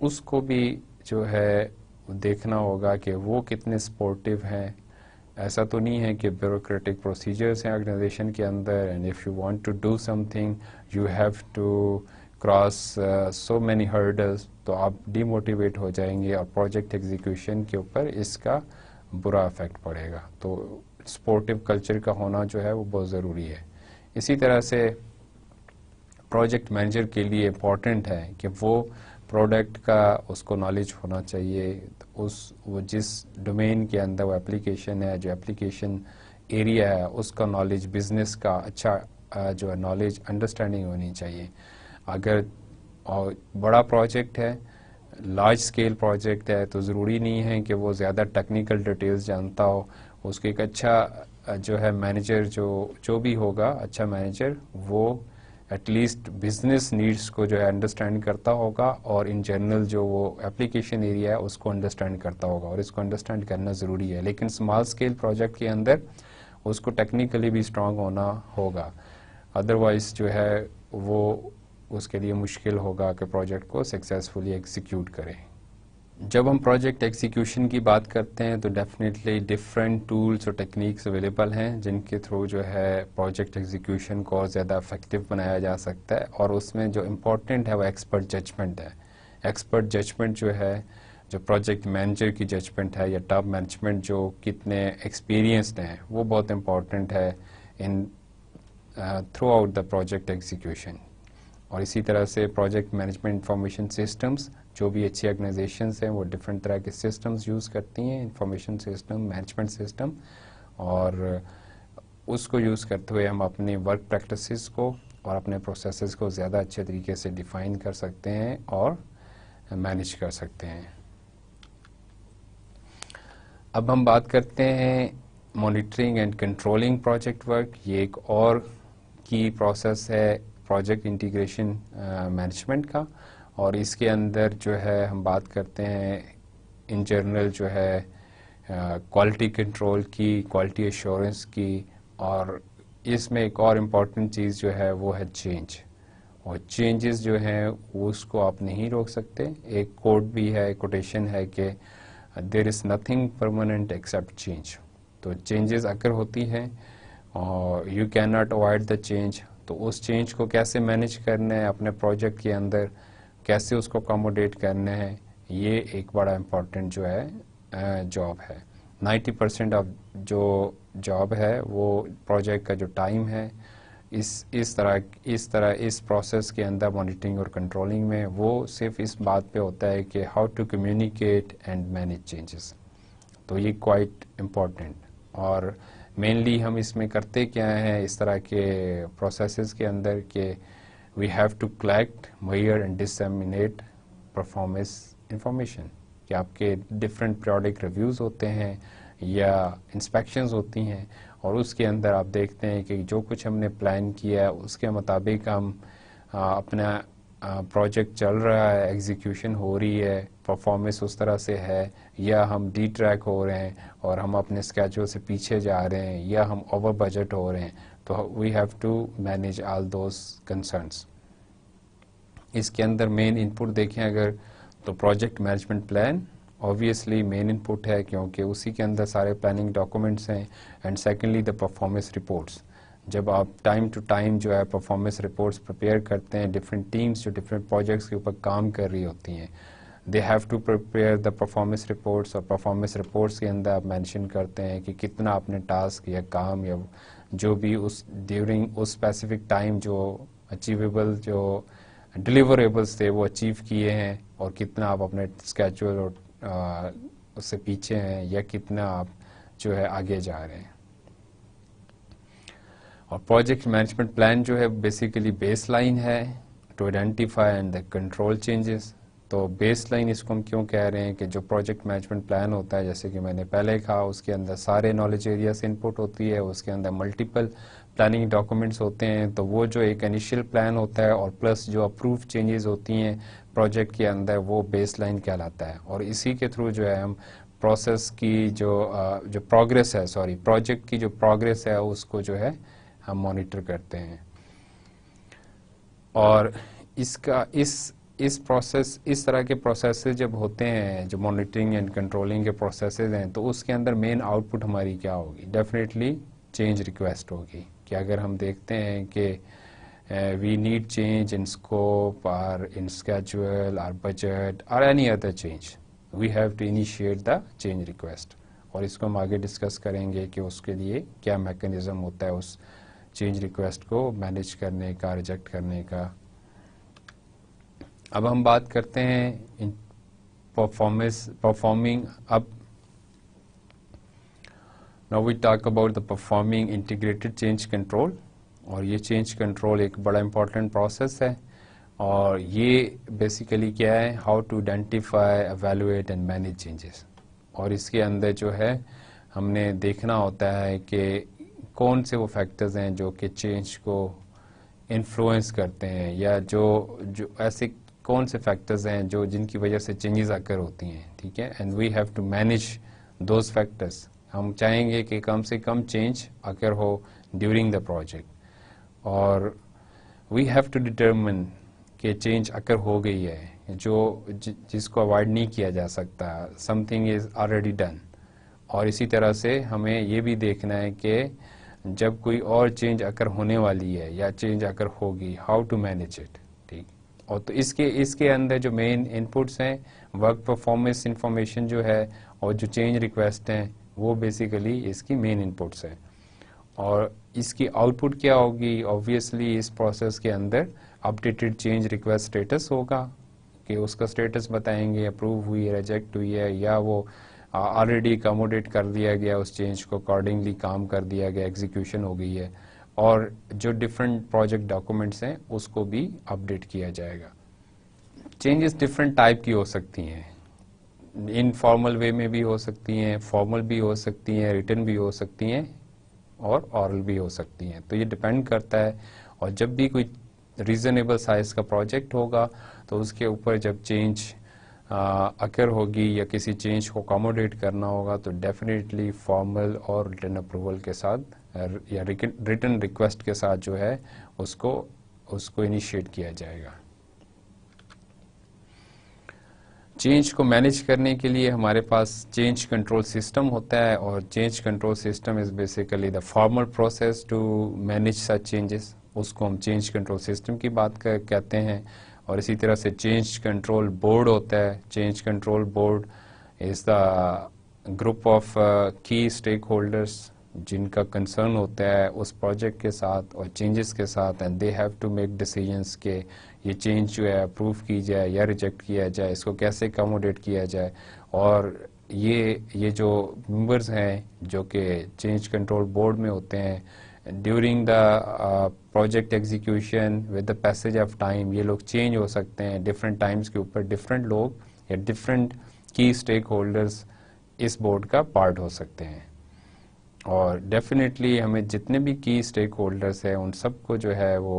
उसको भी जो है देखना होगा कि वो कितने सपोर्टिव हैं ऐसा तो नहीं है कि ब्यूरोक्रेटिक प्रोसीजर्स हैं ऑर्गेनाइजेशन के अंदर and if you want to do something you have to cross so many hurdles तो आप डीमोटिवेट हो जाएंगे और प्रोजेक्ट एग्जीक्यूशन के ऊपर इसका बुरा इफेक्ट पड़ेगा तो स्पोर्टिव कल्चर का होना जो है वो बहुत ज़रूरी है इसी तरह से प्रोजेक्ट मैनेजर के लिए इम्पॉर्टेंट है कि वो प्रोडक्ट का उसको नॉलेज होना चाहिए उस वो जिस डोमेन के अंदर वो एप्लीकेशन है जो एप्लीकेशन एरिया है उसका नॉलेज बिजनेस का अच्छा जो है नॉलेज अंडरस्टैंडिंग होनी चाहिए अगर और बड़ा प्रोजेक्ट है लार्ज स्केल प्रोजेक्ट है तो ज़रूरी नहीं है कि वो ज़्यादा टेक्निकल डिटेल्स जानता हो उसके एक अच्छा जो है मैनेजर जो जो भी होगा अच्छा मैनेजर वो एटलीस्ट बिजनेस नीड्स को जो है अंडरस्टैंड करता होगा और इन जनरल जो वो एप्लीकेशन एरिया है उसको अंडरस्टैंड करता होगा और इसको अंडरस्टैंड करना ज़रूरी है लेकिन स्मॉल स्केल प्रोजेक्ट के अंदर उसको टेक्निकली भी स्ट्रांग होना होगा अदरवाइज़ जो है वो उसके लिए मुश्किल होगा कि प्रोजेक्ट को सक्सेसफुली एग्जीक्यूट करें जब हम प्रोजेक्ट एग्जीक्यूशन की बात करते हैं तो डेफिनेटली डिफरेंट टूल्स और टेक्निक्स अवेलेबल हैं जिनके थ्रू जो है प्रोजेक्ट एग्जीक्यूशन को ज़्यादा इफेक्टिव बनाया जा सकता है और उसमें जो इम्पोर्टेंट है वो एक्सपर्ट जजमेंट है एक्सपर्ट जजमेंट जो है जो प्रोजेक्ट मैनेजर की जजमेंट है या टॉप मैनेजमेंट जो कितने एक्सपीरियंसड हैं वो बहुत इम्पॉर्टेंट है in throughout the project execution और इसी तरह से प्रोजेक्ट मैनेजमेंट इंफॉर्मेशन सिस्टम्स जो भी अच्छी ऑर्गेनाइजेशन हैं वो डिफरेंट तरह के सिस्टम्स यूज़ करती हैं इंफॉर्मेशन सिस्टम मैनेजमेंट सिस्टम और uh, उसको यूज़ करते हुए हम अपने वर्क प्रैक्टिसेस को और अपने प्रोसेसेस को ज़्यादा अच्छे तरीके से डिफाइन कर सकते हैं और मैनेज uh, कर सकते हैं अब हम बात करते हैं monitoring and controlling project work ये एक और की प्रोसेस है प्रोजेक्ट इंटीग्रेशन मैनेजमेंट का और इसके अंदर जो है हम बात करते हैं इन जनरल जो है क्वालिटी uh, कंट्रोल की क्वालिटी एश्योरेंस की और इसमें एक और इम्पॉर्टेंट चीज़ जो है वो है चेंज और चेंजेस जो हैं उसको आप नहीं रोक सकते एक कोड भी है कोटेशन है कि there is nothing permanent except change तो चेंजेस अगर होती हैं और you can not avoid the change तो उस चेंज को कैसे मैनेज करना है अपने प्रोजेक्ट के अंदर कैसे उसको अकोमोडेट करना है ये एक बड़ा इम्पॉर्टेंट जो है जॉब है 90 परसेंट ऑफ जो जॉब है वो प्रोजेक्ट का जो टाइम है इस इस तरह इस तरह इस प्रोसेस के अंदर मॉनिटरिंग और कंट्रोलिंग में वो सिर्फ इस बात पे होता है कि how to communicate and manage changes तो ये क्वाइट इम्पॉर्टेंट और मेनली हम इसमें करते क्या हैं इस तरह के प्रोसेसेस के अंदर के we have to collect measure and disseminate performance information कि आपके डिफरेंट प्रोडक्ट रिव्यूज़ होते हैं या इंस्पेक्शंस होती हैं और उसके अंदर आप देखते हैं कि जो कुछ हमने प्लान किया है उसके मुताबिक हम आ, अपना प्रोजेक्ट चल रहा है एग्जीक्यूशन हो रही है परफॉर्मेंस उस तरह से है या हम डी ट्रैक हो रहे हैं और हम अपने स्केचों से पीछे जा रहे हैं या हम ओवर बजट हो रहे हैं तो we have to manage all those concerns इसके अंदर मेन इनपुट देखें अगर तो project management plan obviously main input है क्योंकि उसी के अंदर सारे प्लानिंग डॉक्यूमेंट्स हैं and secondly the performance reports जब आप टाइम टू टाइम जो है परफॉर्मेंस रिपोर्ट्स प्रिपेयर करते हैं डिफरेंट टीम्स जो डिफरेंट प्रोजेक्ट्स के ऊपर काम कर रही होती हैं they have to prepare the performance reports और परफॉर्मेंस रिपोर्ट्स के अंदर आप मैंशन करते हैं कि कितना आपने टास्क या काम या जो भी उस ड्यूरिंग उस स्पेसिफिक टाइम जो अचीवेबल जो डिलीवरेबल्स थे वो अचीव किए हैं और कितना आप अपने स्केचुअल और उससे पीछे हैं या कितना आप जो है आगे जा रहे हैं और प्रोजेक्ट मैनेजमेंट प्लान जो है बेसिकली बेस लाइन है to identify and the control changes तो बेस लाइन इसको हम क्यों कह रहे हैं कि जो प्रोजेक्ट मैनेजमेंट प्लान होता है जैसे कि मैंने पहले कहा उसके अंदर सारे नॉलेज एरिया से इनपुट होती है उसके अंदर मल्टीपल प्लानिंग डॉक्यूमेंट्स होते हैं तो वो जो एक इनिशियल प्लान होता है और प्लस जो अप्रूव चेंजेस होती हैं प्रोजेक्ट के अंदर वो बेस लाइन कहलाता है और इसी के थ्रू जो है हम प्रोसेस की जो जो प्रोग्रेस है सॉरी प्रोजेक्ट की जो प्रोग्रेस है उसको जो है हम मॉनिटर करते हैं और इसका इस इस प्रोसेस इस तरह के प्रोसेस जब होते हैं जो मॉनिटरिंग एंड कंट्रोलिंग के प्रोसेस हैं तो उसके अंदर मेन आउटपुट हमारी क्या होगी डेफिनेटली चेंज रिक्वेस्ट होगी कि अगर हम देखते हैं कि we need change in scope or in schedule or budget or any other change we have to initiate the change request और इसको हम आगे डिस्कस करेंगे कि उसके लिए क्या मैकेनिज्म होता है उस चेंज रिक्वेस्ट को मैनेज करने का रिजेक्ट करने का अब हम बात करते हैं परफॉर्मेंस परफॉर्मिंग अब now we talk about the performing integrated change control और ये चेंज कंट्रोल एक बड़ा इंपॉर्टेंट प्रोसेस है और ये बेसिकली क्या है how to identify evaluate and manage changes और इसके अंदर जो है हमने देखना होता है कि कौन से वो फैक्टर्स हैं जो कि चेंज को इन्फ्लुएंस करते हैं या जो जो ऐसे कौन से फैक्टर्स हैं जो जिनकी वजह से चेंजेस आकर होती हैं ठीक है and we have to manage those factors हम चाहेंगे कि कम से कम चेंज आकर हो ड्यूरिंग द प्रोजेक्ट और वी हैव टू डिटर्मिन कि चेंज आकर हो गई है जो जिसको अवॉइड नहीं किया जा सकता समथिंग इज़ ऑलरेडी डन और इसी तरह से हमें ये भी देखना है कि जब कोई और चेंज आकर होने वाली है या चेंज आकर होगी हाउ टू मैनेज इट ठीक और तो इसके इसके अंदर जो मेन इनपुट्स हैं वर्क परफॉर्मेंस इंफॉर्मेशन जो है और जो चेंज रिक्वेस्ट हैं वो बेसिकली इसकी मेन इनपुट्स हैं और इसकी आउटपुट क्या होगी ऑब्वियसली इस प्रोसेस के अंदर अपडेटेड चेंज रिक्वेस्ट स्टेटस होगा कि उसका स्टेटस बताएंगे अप्रूव हुई है रिजेक्ट हुई है या वो ऑलरेडी अकोमोडेट कर दिया गया उस चेंज को अकॉर्डिंगली काम कर दिया गया एग्जीक्यूशन हो गई है और जो डिफरेंट प्रोजेक्ट डॉक्यूमेंट्स हैं उसको भी अपडेट किया जाएगा चेंजेस डिफरेंट टाइप की हो सकती हैं इनफॉर्मल वे में भी हो सकती हैं फॉर्मल भी हो सकती हैं रिटर्न भी हो सकती हैं और ऑरल भी हो सकती हैं तो ये डिपेंड करता है और जब भी कोई रीजनेबल साइज का प्रोजेक्ट होगा तो उसके ऊपर जब चेंज अकर होगी या किसी चेंज को अकोमोडेट करना होगा तो डेफिनेटली फॉर्मल और रिटर्न अप्रूवल के साथ या रिटर्न रिक्वेस्ट के साथ जो है उसको उसको इनिशिएट किया जाएगा चेंज को मैनेज करने के लिए हमारे पास चेंज कंट्रोल सिस्टम होता है और change control system is basically the formal process to manage such changes उसको हम चेंज कंट्रोल सिस्टम की बात कर कहते हैं और इसी तरह से चेंज कंट्रोल बोर्ड होता है change control board is the group of key stakeholders जिनका कंसर्न होता है उस प्रोजेक्ट के साथ और चेंजेस के साथ and they have to make decisions के ये चेंज जो है अप्रूव की जाए या रिजेक्ट किया जाए इसको कैसे अकोमोडेट किया जाए और ये ये जो मेंबर्स हैं जो कि चेंज कंट्रोल बोर्ड में होते हैं during the project execution with the passage of time ये लोग चेंज हो सकते हैं डिफरेंट टाइम्स के ऊपर डिफरेंट लोग या डिफरेंट की स्टेक होल्डर्स इस बोर्ड का पार्ट हो सकते हैं और डेफिनेटली हमें जितने भी की स्टेक होल्डर्स हैं उन सबको जो है वो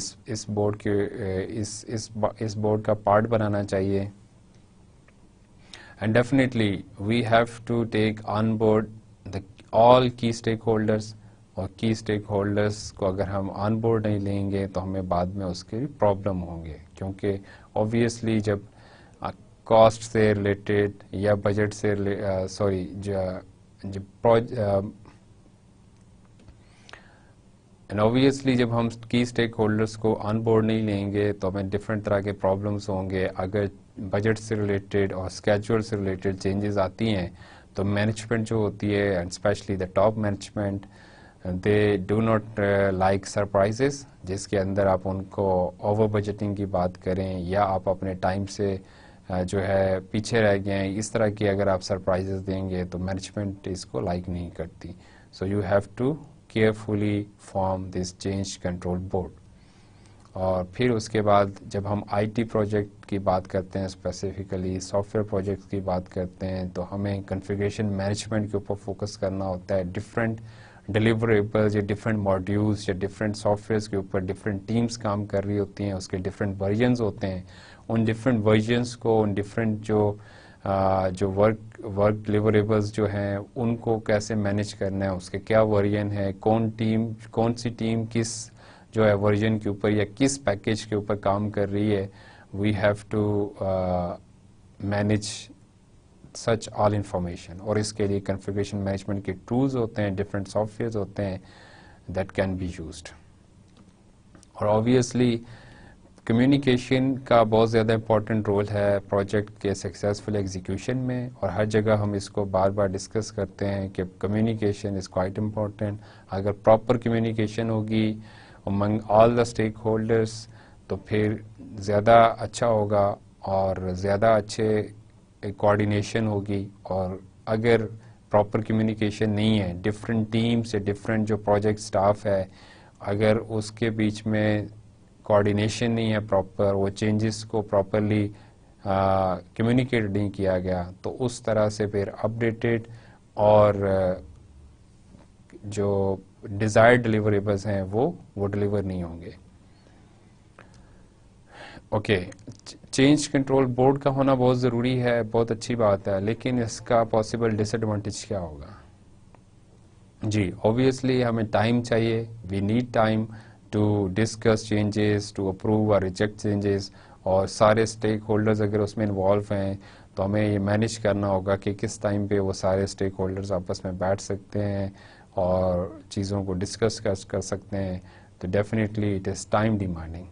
इस इस बोर्ड के इस इस इस बोर्ड का पार्ट बनाना चाहिए and definitely we have to take on board the all key stakeholders और की स्टेक होल्डर्स को अगर हम ऑन बोर्ड नहीं लेंगे तो हमें बाद में उसके प्रॉब्लम होंगे क्योंकि ऑब्वियसली जब कॉस्ट से रिलेटेड या बजट से सॉरी जब एंड ऑब्वियसली जब हम की स्टेक होल्डर्स को ऑन बोर्ड नहीं लेंगे तो हमें डिफरेंट तरह के प्रॉब्लम्स होंगे अगर बजट से रिलेटेड और स्केजुअल से रिलेटेड चेंजेस आती हैं तो मैनेजमेंट जो होती है and specially the top management they do not like surprises जिसके अंदर आप उनको ओवर बजटिंग की बात करें या आप अपने टाइम से uh, जो है पीछे रह गए हैं इस तरह की अगर आप सरप्राइजेस देंगे तो मैनेजमेंट इसको लाइक नहीं करती so you have to carefully form this change control board और फिर उसके बाद जब हम आईटी प्रोजेक्ट की बात करते हैं स्पेसिफिकली सॉफ्टवेयर प्रोजेक्ट की बात करते हैं तो हमें कन्फिग्रेशन मैनेजमेंट के ऊपर फोकस करना होता है डिफरेंट डिलीवरेबल्स या डिफरेंट मॉड्यूल्स या डिफरेंट सॉफ्टवेयर के ऊपर डिफरेंट टीम्स काम कर रही होती हैं उसके डिफरेंट वर्जनस होते हैं उन डिफरेंट वर्जनस को उन डिफरेंट जो आ, जो वर्क वर्क डिलीवरेबल्स जो हैं उनको कैसे मैनेज करना है उसके क्या वर्जन है कौन टीम कौन सी टीम किस जो है वर्जन के ऊपर या किस पैकेज के ऊपर काम कर रही है we have to manage such all information और इसके लिए कन्फिग्रेशन मैनेजमेंट के टूल्स होते हैं डिफरेंट सॉफ्टवेयर होते हैं दैट कैन बी यूज और ऑबियसली कम्युनिकेशन का बहुत ज़्यादा इम्पॉर्टेंट रोल है प्रोजेक्ट के सक्सेसफुल एग्जीक्यूशन में और हर जगह हम इसको बार बार डिस्कस करते हैं कि कम्युनिकेशन इज़ क्वाइट इम्पॉर्टेंट अगर प्रॉपर कम्युनिकेशन होगी among all the stakeholders तो फिर ज़्यादा अच्छा होगा और ज़्यादा अच्छे कोऑर्डिनेशन होगी और अगर प्रॉपर कम्युनिकेशन नहीं है डिफरेंट टीम से डिफरेंट जो प्रोजेक्ट स्टाफ है अगर उसके बीच में कोऑर्डिनेशन नहीं है प्रॉपर वो चेंजेस को प्रॉपरली कम्युनिकेट uh, नहीं किया गया तो उस तरह से फिर अपडेटेड और uh, जो डिज़ायर्ड डिलीवरेबल्स हैं वो वो डिलीवर नहीं होंगे okay okay, change control board का होना बहुत ज़रूरी है बहुत अच्छी बात है लेकिन इसका पॉसिबल डिसएडवांटेज क्या होगा जी ऑब्वियसली हमें टाइम चाहिए we need time to discuss changes to approve और रिजेक्ट चेंजेस और सारे स्टेक होल्डर्स अगर उसमें इन्वॉल्व हैं तो हमें ये मैनेज करना होगा कि किस टाइम पे वो सारे स्टेक होल्डर्स आपस में बैठ सकते हैं और चीज़ों को डिस्कस कर, कर सकते हैं तो definitely it is time demanding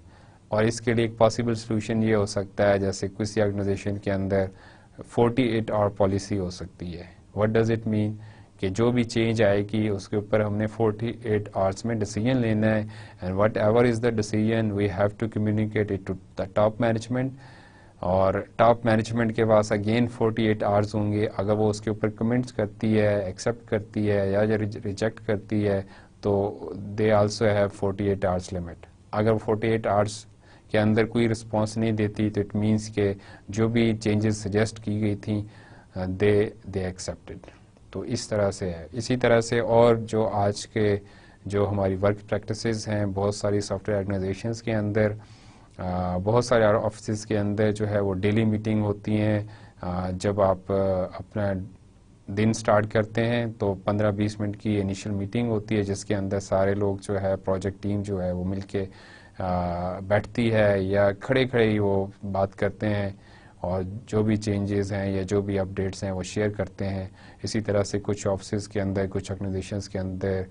और इसके लिए एक पॉसिबल सोल्यूशन ये हो सकता है जैसे किसी ऑर्गेनाइजेशन के अंदर 48 एट आवर पॉलिसी हो सकती है व्हाट डज़ इट मीन कि जो भी चेंज आएगी उसके ऊपर हमने 48 एट आवर्स में डिसीजन लेना है and whatever is the decision we have to communicate it to the top management और टॉप मैनेजमेंट के पास अगेन 48 आवर्स होंगे अगर वो उसके ऊपर कमेंट्स करती है एक्सेप्ट करती है या रिजेक्ट करती है तो they also have eight hours limit अगर 48 आवर्स के अंदर कोई रिस्पांस नहीं देती तो इट मीन्स के जो भी चेंजेस सजेस्ट की गई थी दे दे एक्सेप्टेड तो इस तरह से है इसी तरह से और जो आज के जो हमारी वर्क प्रैक्टिसेस हैं बहुत सारी सॉफ्टवेयर ऑर्गेनाइजेशंस के अंदर uh, बहुत सारे ऑफिस के अंदर जो है वो डेली मीटिंग होती हैं uh, जब आप uh, अपना दिन स्टार्ट करते हैं तो 15-20 मिनट की इनिशियल मीटिंग होती है जिसके अंदर सारे लोग जो है प्रोजेक्ट टीम जो है वो मिलके बैठती है या खड़े खड़े ही वो बात करते हैं और जो भी चेंजेस हैं या जो भी अपडेट्स हैं वो शेयर करते हैं इसी तरह से कुछ ऑफिस के अंदर कुछ ऑर्गेनाइजेशन के अंदर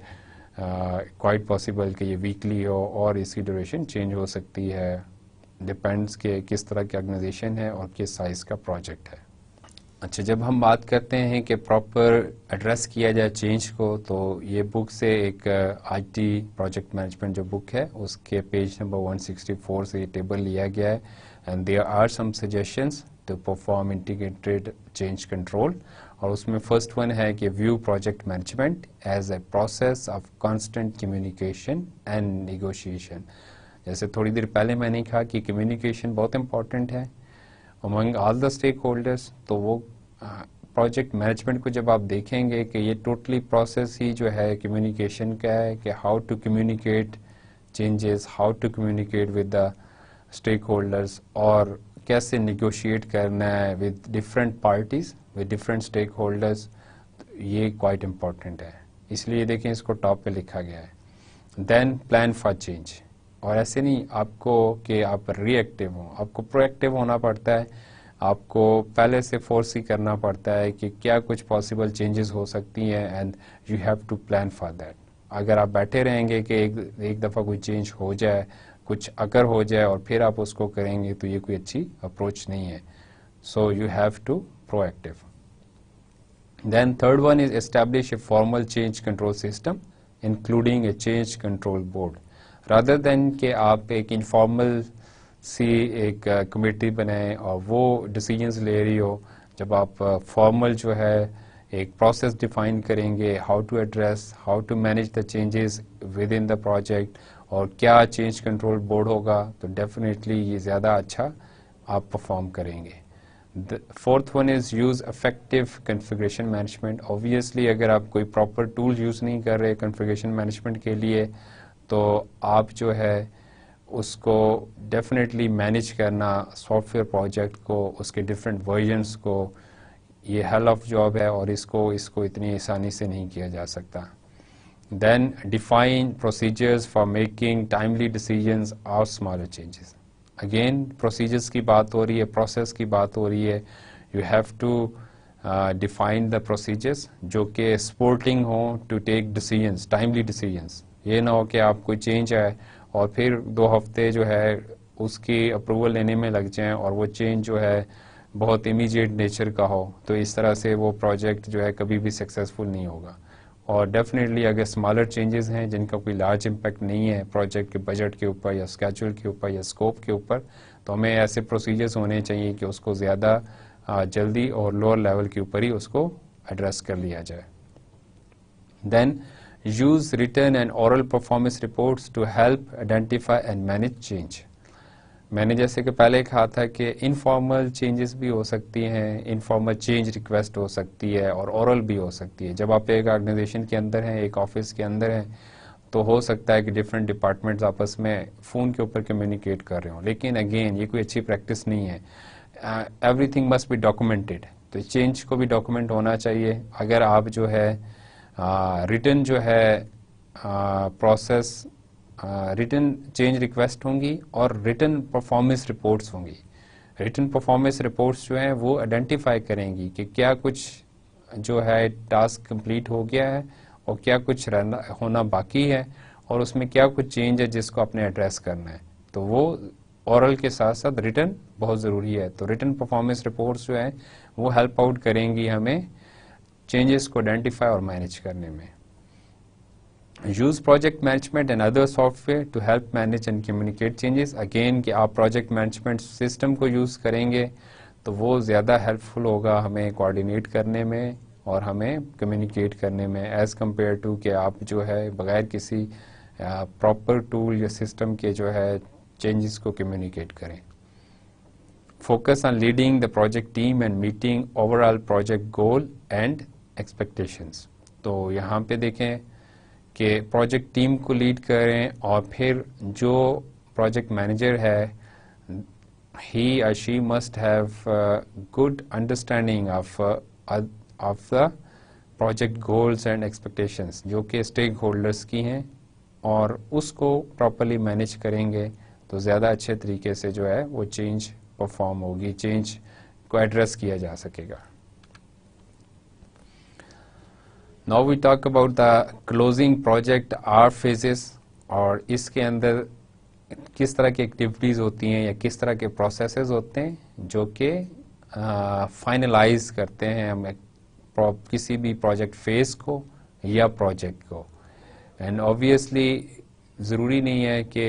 क्वाइट पॉसिबल कि ये वीकली हो और इसकी ड्यूरेशन चेंज हो सकती है डिपेंड्स के किस तरह की ऑर्गेनाइजेशन है और किस साइज़ का प्रोजेक्ट है अच्छा जब हम बात करते हैं कि प्रॉपर एड्रेस किया जाए चेंज को तो ये बुक से एक आईटी प्रोजेक्ट मैनेजमेंट जो बुक है उसके पेज नंबर 164 से ये टेबल लिया गया है and there are some suggestions to perform integrated change control और उसमें फर्स्ट वन है कि view project management as a process of constant communication and negotiation जैसे थोड़ी देर पहले मैंने कहा कि कम्युनिकेशन बहुत इंपॉर्टेंट है among all the stakeholders तो वो प्रोजेक्ट मैनेजमेंट को जब आप देखेंगे कि ये टोटली प्रोसेस ही जो है कम्युनिकेशन का है कि how to communicate changes how to communicate with the stakeholders और कैसे निगोशिएट करना है with different parties with different stakeholders ये क्वाइट इम्पॉर्टेंट है इसलिए देखें इसको टॉप पे लिखा गया है देन प्लान फॉर चेंज और ऐसे नहीं आपको कि आप रिएक्टिव हो आपको प्रोएक्टिव होना पड़ता है आपको पहले से फोर्स ही करना पड़ता है कि क्या कुछ पॉसिबल चेंजेस हो सकती हैं and you have to plan for that अगर आप बैठे रहेंगे कि एक एक दफ़ा कोई चेंज हो जाए कुछ अगर हो जाए और फिर आप उसको करेंगे तो ये कोई अच्छी अप्रोच नहीं है so you have to proactive then third one is establish a formal change control system including a change control board rather than के आप एक इनफॉर्मल सी एक कमेटी uh, बनाएं और वो डिसीजंस ले रही हो जब आप फॉर्मल uh, जो है एक प्रोसेस डिफाइन करेंगे how to address how to manage the changes within the project और क्या चेंज कंट्रोल बोर्ड होगा तो डेफिनेटली ये ज़्यादा अच्छा आप परफॉर्म करेंगे the fourth one is use effective configuration management Obviously, अगर आप कोई प्रॉपर टूल यूज़ नहीं कर रहे कन्फिग्रेशन मैनेजमेंट के लिए तो आप जो है उसको डेफिनेटली मैनेज करना सॉफ्टवेयर प्रोजेक्ट को उसके डिफरेंट वर्जन्स को ये हेल ऑफ जॉब है और इसको इसको इतनी आसानी से नहीं किया जा सकता then define procedures for making timely decisions और स्मॉलर चेंजेस अगेन प्रोसीजर्स की बात हो रही है प्रोसेस की बात हो रही है you have to define the procedures जो कि स्पोर्टिंग हो to take decisions timely decisions ये ना हो कि आप कोई चेंज आए और फिर दो हफ्ते जो है उसकी अप्रूवल लेने में लग जाएं और वो चेंज जो है बहुत इमीडिएट नेचर का हो तो इस तरह से वो प्रोजेक्ट जो है कभी भी सक्सेसफुल नहीं होगा और डेफिनेटली अगर स्मॉलर चेंजेस हैं जिनका कोई लार्ज इम्पैक्ट नहीं है प्रोजेक्ट के बजट के ऊपर या स्केचुअल के ऊपर या स्कोप के ऊपर तो हमें ऐसे प्रोसीजर्स होने चाहिए कि उसको ज़्यादा जल्दी और लोअर लेवल के ऊपर ही उसको एड्रेस कर लिया जाए then use written and oral performance reports to help identify and manage change. मैंने जैसे कि पहले कहा था कि इनफॉर्मल चेंजेस भी हो सकती हैं इनफॉर्मल चेंज रिक्वेस्ट हो सकती है और ओरल भी हो सकती है जब आप एक ऑर्गेनाइजेशन के अंदर हैं एक ऑफिस के अंदर हैं तो हो सकता है कि डिफरेंट डिपार्टमेंट्स आपस में फ़ोन के ऊपर कम्युनिकेट कर रहे हो लेकिन अगेन ये कोई अच्छी प्रैक्टिस नहीं है थिंग मस्ट बी डॉक्यूमेंटेड तो चेंज को भी डॉक्यूमेंट होना चाहिए अगर आप जो है रिटर्न जो है प्रोसेस रिटर्न चेंज रिक्वेस्ट होंगी और रिटर्न परफॉर्मेंस रिपोर्ट्स होंगी रिटर्न परफॉर्मेंस रिपोर्ट्स जो हैं वो आइडेंटिफाई करेंगी कि क्या कुछ जो है टास्क कंप्लीट हो गया है और क्या कुछ रहना होना बाकी है और उसमें क्या कुछ चेंज है जिसको अपने एड्रेस करना है तो वो औरल के साथ साथ रिटर्न बहुत ज़रूरी है तो रिटर्न परफॉर्मेंस रिपोर्ट्स जो हैं वो हेल्प आउट करेंगी हमें चेंजेस को आइडेंटिफाई और मैनेज करने में use project management and other software to help manage and communicate changes again कि आप प्रोजेक्ट मैनेजमेंट सिस्टम को यूज़ करेंगे तो वो ज़्यादा हेल्पफुल होगा हमें कोऑर्डिनेट करने में और हमें कम्युनिकेट करने में एज़ कम्पेयर टू कि आप जो है बग़ैर किसी प्रॉपर टूल या सिस्टम के जो है चेंजेस को कम्युनिकेट करें focus on leading the project team and meeting overall project goal and expectations तो यहाँ पे देखें कि प्रोजेक्ट टीम को लीड करें और फिर जो प्रोजेक्ट मैनेजर है ही या she must have good understanding of of the project goals and expectations जो कि स्टेक होल्डर्स की हैं और उसको प्रॉपरली मैनेज करेंगे तो ज़्यादा अच्छे तरीके से जो है वो चेंज परफॉर्म होगी चेंज को एड्रेस किया जा सकेगा now we talk about the closing project or phases और इसके अंदर किस तरह की एक्टिविटीज़ होती हैं या किस तरह के processes होते हैं जो कि फाइनलाइज करते हैं हम किसी भी प्रोजेक्ट फेज को या प्रोजेक्ट को एंड ऑबियसली ज़रूरी नहीं है कि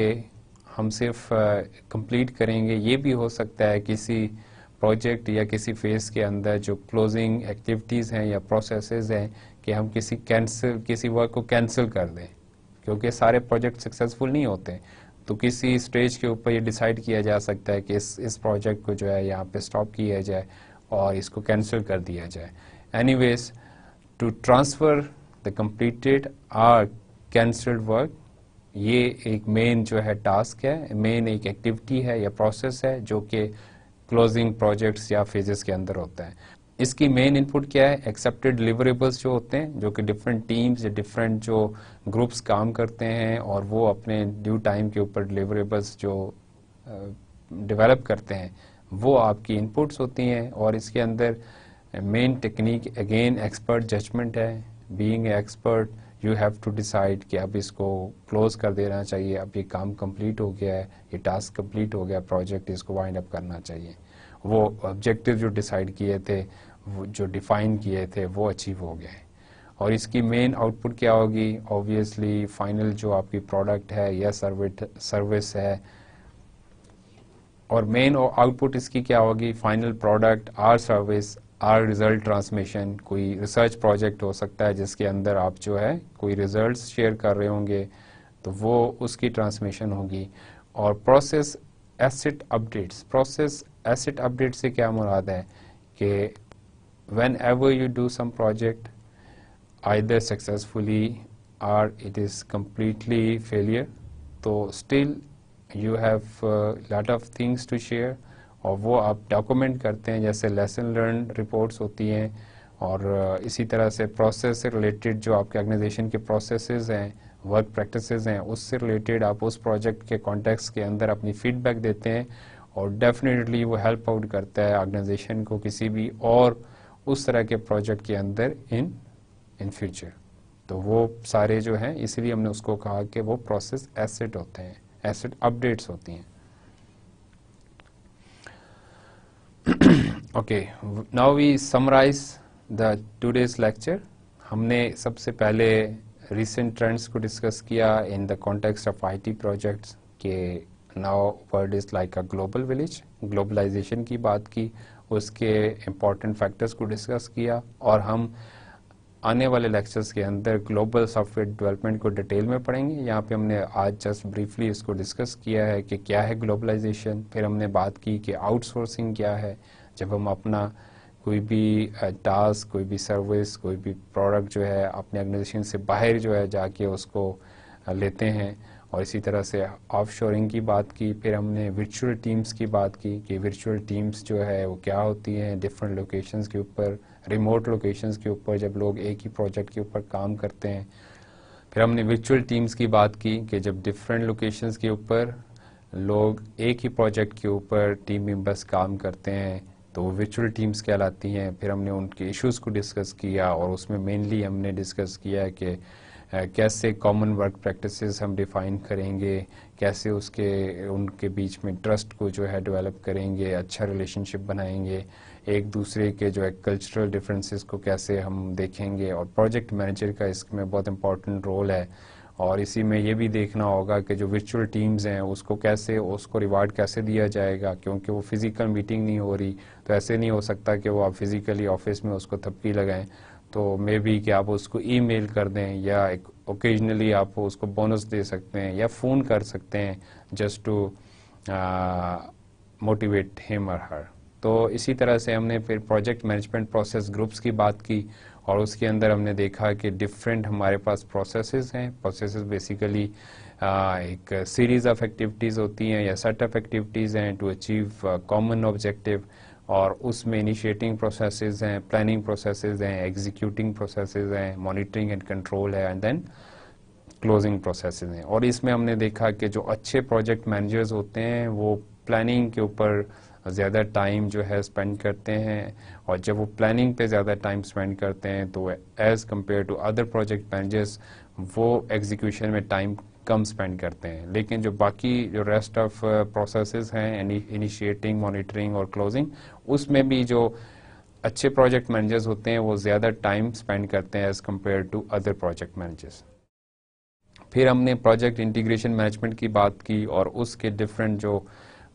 हम सिर्फ कंप्लीट uh, करेंगे ये भी हो सकता है किसी प्रोजेक्ट या किसी फेज के अंदर जो क्लोजिंग एक्टिविटीज़ हैं या प्रोसेसेस हैं कि हम किसी कैंसिल किसी वर्क को कैंसिल कर दें क्योंकि सारे प्रोजेक्ट सक्सेसफुल नहीं होते तो किसी स्टेज के ऊपर ये डिसाइड किया जा सकता है कि इस इस प्रोजेक्ट को जो है यहाँ पे स्टॉप किया जाए और इसको कैंसिल कर दिया जाए any ways to transfer the completed or cancelled work ये एक मेन जो है टास्क है मेन एक एक्टिविटी है या प्रोसेस है जो कि क्लोजिंग प्रोजेक्ट्स या फेजेस के अंदर होता है इसकी मेन इनपुट क्या है एक्सेप्टेड डिलीवरेबल्स जो होते हैं जो कि डिफरेंट टीम्स या डिफरेंट जो ग्रुप्स काम करते हैं और वो अपने ड्यू टाइम के ऊपर डिलीवरेबल्स जो डेवलप करते हैं वो आपकी इनपुट्स होती हैं और इसके अंदर main technique again expert judgement है being expert you have to decide कि अब इसको क्लोज कर देना चाहिए अब ये काम कंप्लीट हो गया है ये टास्क कंप्लीट हो गया प्रोजेक्ट इसको वाइंड अप करना चाहिए वो ऑब्जेक्टिव जो डिसाइड किए थे जो डिफाइन किए थे वो अचीव हो गए और इसकी मेन आउटपुट क्या होगी ऑब्वियसली फाइनल जो आपकी प्रोडक्ट है या सर्विस है और मेन आउटपुट इसकी क्या होगी final product or service or result transmission कोई रिसर्च प्रोजेक्ट हो सकता है जिसके अंदर आप जो है कोई रिजल्ट्स शेयर कर रहे होंगे तो वो उसकी ट्रांसमिशन होगी और process asset updates process asset update से क्या मुराद है कि whenever you do some project either successfully or it is completely failure तो still you have lot of things to share और वो आप डॉक्यूमेंट करते हैं जैसे लेसन लर्न रिपोर्ट्स होती हैं और uh, इसी तरह से प्रोसेस से रिलेटेड जो आपके ऑर्गेनाइजेशन के प्रोसेसेस हैं वर्क प्रैक्टिसेस हैं उससे रिलेटेड आप उस प्रोजेक्ट के कॉन्टेक्स्ट के अंदर अपनी फीडबैक देते हैं और डेफिनेटली वो हेल्प आउट करता है ऑर्गेनाइजेशन को किसी भी और उस तरह के प्रोजेक्ट के अंदर इन इन फ्यूचर तो वो सारे जो हैं इसलिए हमने उसको कहा कि वो प्रोसेस एसेट होते हैं एसेट अपडेट्स होती हैं okay now we summarize the today's lecture हमने सबसे पहले रिसेंट ट्रेंड्स को डिस्कस किया in the context of IT projects के now world is like a global village globalization की बात की उसके इम्पॉर्टेंट फैक्टर्स को डिस्कस किया और हम आने वाले लेक्चर्स के अंदर ग्लोबल सॉफ्टवेयर डेवलपमेंट को डिटेल में पढ़ेंगे यहाँ पे हमने आज जस्ट ब्रीफली इसको डिस्कस किया है कि क्या है ग्लोबलाइजेशन फिर हमने बात की कि आउटसोर्सिंग क्या है जब हम अपना कोई भी टास्क कोई भी सर्विस कोई भी प्रोडक्ट जो है अपने ऑर्गेनाइजेशन से बाहर जो है जाके उसको लेते हैं और इसी तरह से ऑफ शोरिंग की बात की फिर हमने वर्चुअल टीम्स की बात की कि वर्चुअल टीम्स जो है वो क्या होती हैं डिफरेंट लोकेशंस के ऊपर रिमोट लोकेशंस के ऊपर जब लोग एक ही प्रोजेक्ट के ऊपर काम करते हैं फिर हमने वर्चुअल टीम्स की बात की कि जब डिफरेंट लोकेशंस के ऊपर लोग एक ही प्रोजेक्ट के ऊपर टीम मेम्बर्स काम करते हैं तो वो वर्चुअल टीम्स कहलाती हैं फिर हमने उनके इश्यूज़ को डिस्कस किया और उसमें मेनली हमने डिस्कस किया कि कैसे कॉमन वर्क प्रैक्टिसेस हम डिफाइन करेंगे कैसे उसके उनके बीच में ट्रस्ट को जो है डेवलप करेंगे अच्छा रिलेशनशिप बनाएंगे एक दूसरे के जो है कल्चरल डिफरेंसेस को कैसे हम देखेंगे और प्रोजेक्ट मैनेजर का इसमें बहुत इम्पोर्टेंट रोल है और इसी में ये भी देखना होगा कि जो वर्चुअल टीम्स हैं उसको कैसे उसको रिवार्ड कैसे दिया जाएगा क्योंकि वो फिज़िकल मीटिंग नहीं हो रही तो ऐसे नहीं हो सकता कि वो आप फिज़िकली ऑफिस में उसको थप्पी लगाएं तो मे बी कि आप उसको ईमेल कर दें या एक ओकेजनली आप उसको बोनस दे सकते हैं या फ़ोन कर सकते हैं जस्ट टू मोटिवेट हिम और हर तो इसी तरह से हमने फिर प्रोजेक्ट मैनेजमेंट प्रोसेस ग्रुप्स की बात की और उसके अंदर हमने देखा कि डिफरेंट हमारे पास प्रोसेसेस हैं प्रोसेसेस बेसिकली एक सीरीज ऑफ एक्टिविटीज़ होती हैं या सेट ऑफ एक्टिविटीज़ हैं टू अचीव कॉमन ऑब्जेक्टिव और उसमें इनिशिएटिंग प्रोसेसेस हैं प्लानिंग प्रोसेसेस हैं एग्जीक्यूटिंग प्रोसेसेस हैं मॉनिटरिंग एंड कंट्रोल है एंड देन क्लोजिंग प्रोसेसेस हैं और इसमें हमने देखा कि जो अच्छे प्रोजेक्ट मैनेजर्स होते हैं वो प्लानिंग के ऊपर ज़्यादा टाइम जो है स्पेंड करते हैं और जब वो प्लानिंग पे ज़्यादा टाइम स्पेंड करते हैं तो as compare to other project managers वो एग्जीक्यूशन में टाइम कम स्पेंड करते हैं लेकिन जो बाकी जो रेस्ट ऑफ प्रोसेसेस हैं इनिशिएटिंग मॉनिटरिंग और क्लोजिंग उसमें भी जो अच्छे प्रोजेक्ट मैनेजर्स होते हैं वो ज़्यादा टाइम स्पेंड करते हैं as compare to other project managers फिर हमने प्रोजेक्ट इंटीग्रेशन मैनेजमेंट की बात की और उसके डिफरेंट जो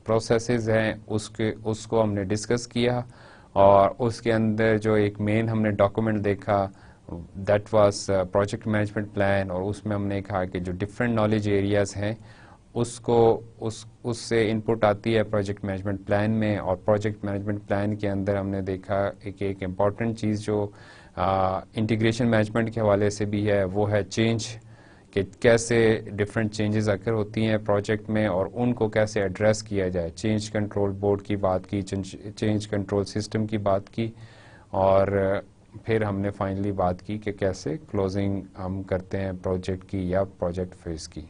प्रोसेस हैं उसके उसको हमने डिस्कस किया और उसके अंदर जो एक मेन हमने डॉक्यूमेंट देखा that was project management plan और उसमें हमने कहा कि जो डिफरेंट नॉलेज एरियाज़ हैं उसको उस उससे इनपुट आती है प्रोजेक्ट मैनेजमेंट प्लान में और प्रोजेक्ट मैनेजमेंट प्लान के अंदर हमने देखा एक एक इम्पॉर्टेंट चीज़ जो इंटीग्रेशन मैनेजमेंट के हवाले से भी है वो है चेंज कि कैसे डिफरेंट चेंजेस आकर होती हैं प्रोजेक्ट में और उनको कैसे एड्रेस किया जाए चेंज कंट्रोल बोर्ड की बात की चेंज कंट्रोल सिस्टम की बात की और फिर हमने फाइनली बात की कि कैसे क्लोजिंग हम करते हैं प्रोजेक्ट की या प्रोजेक्ट फेज़ की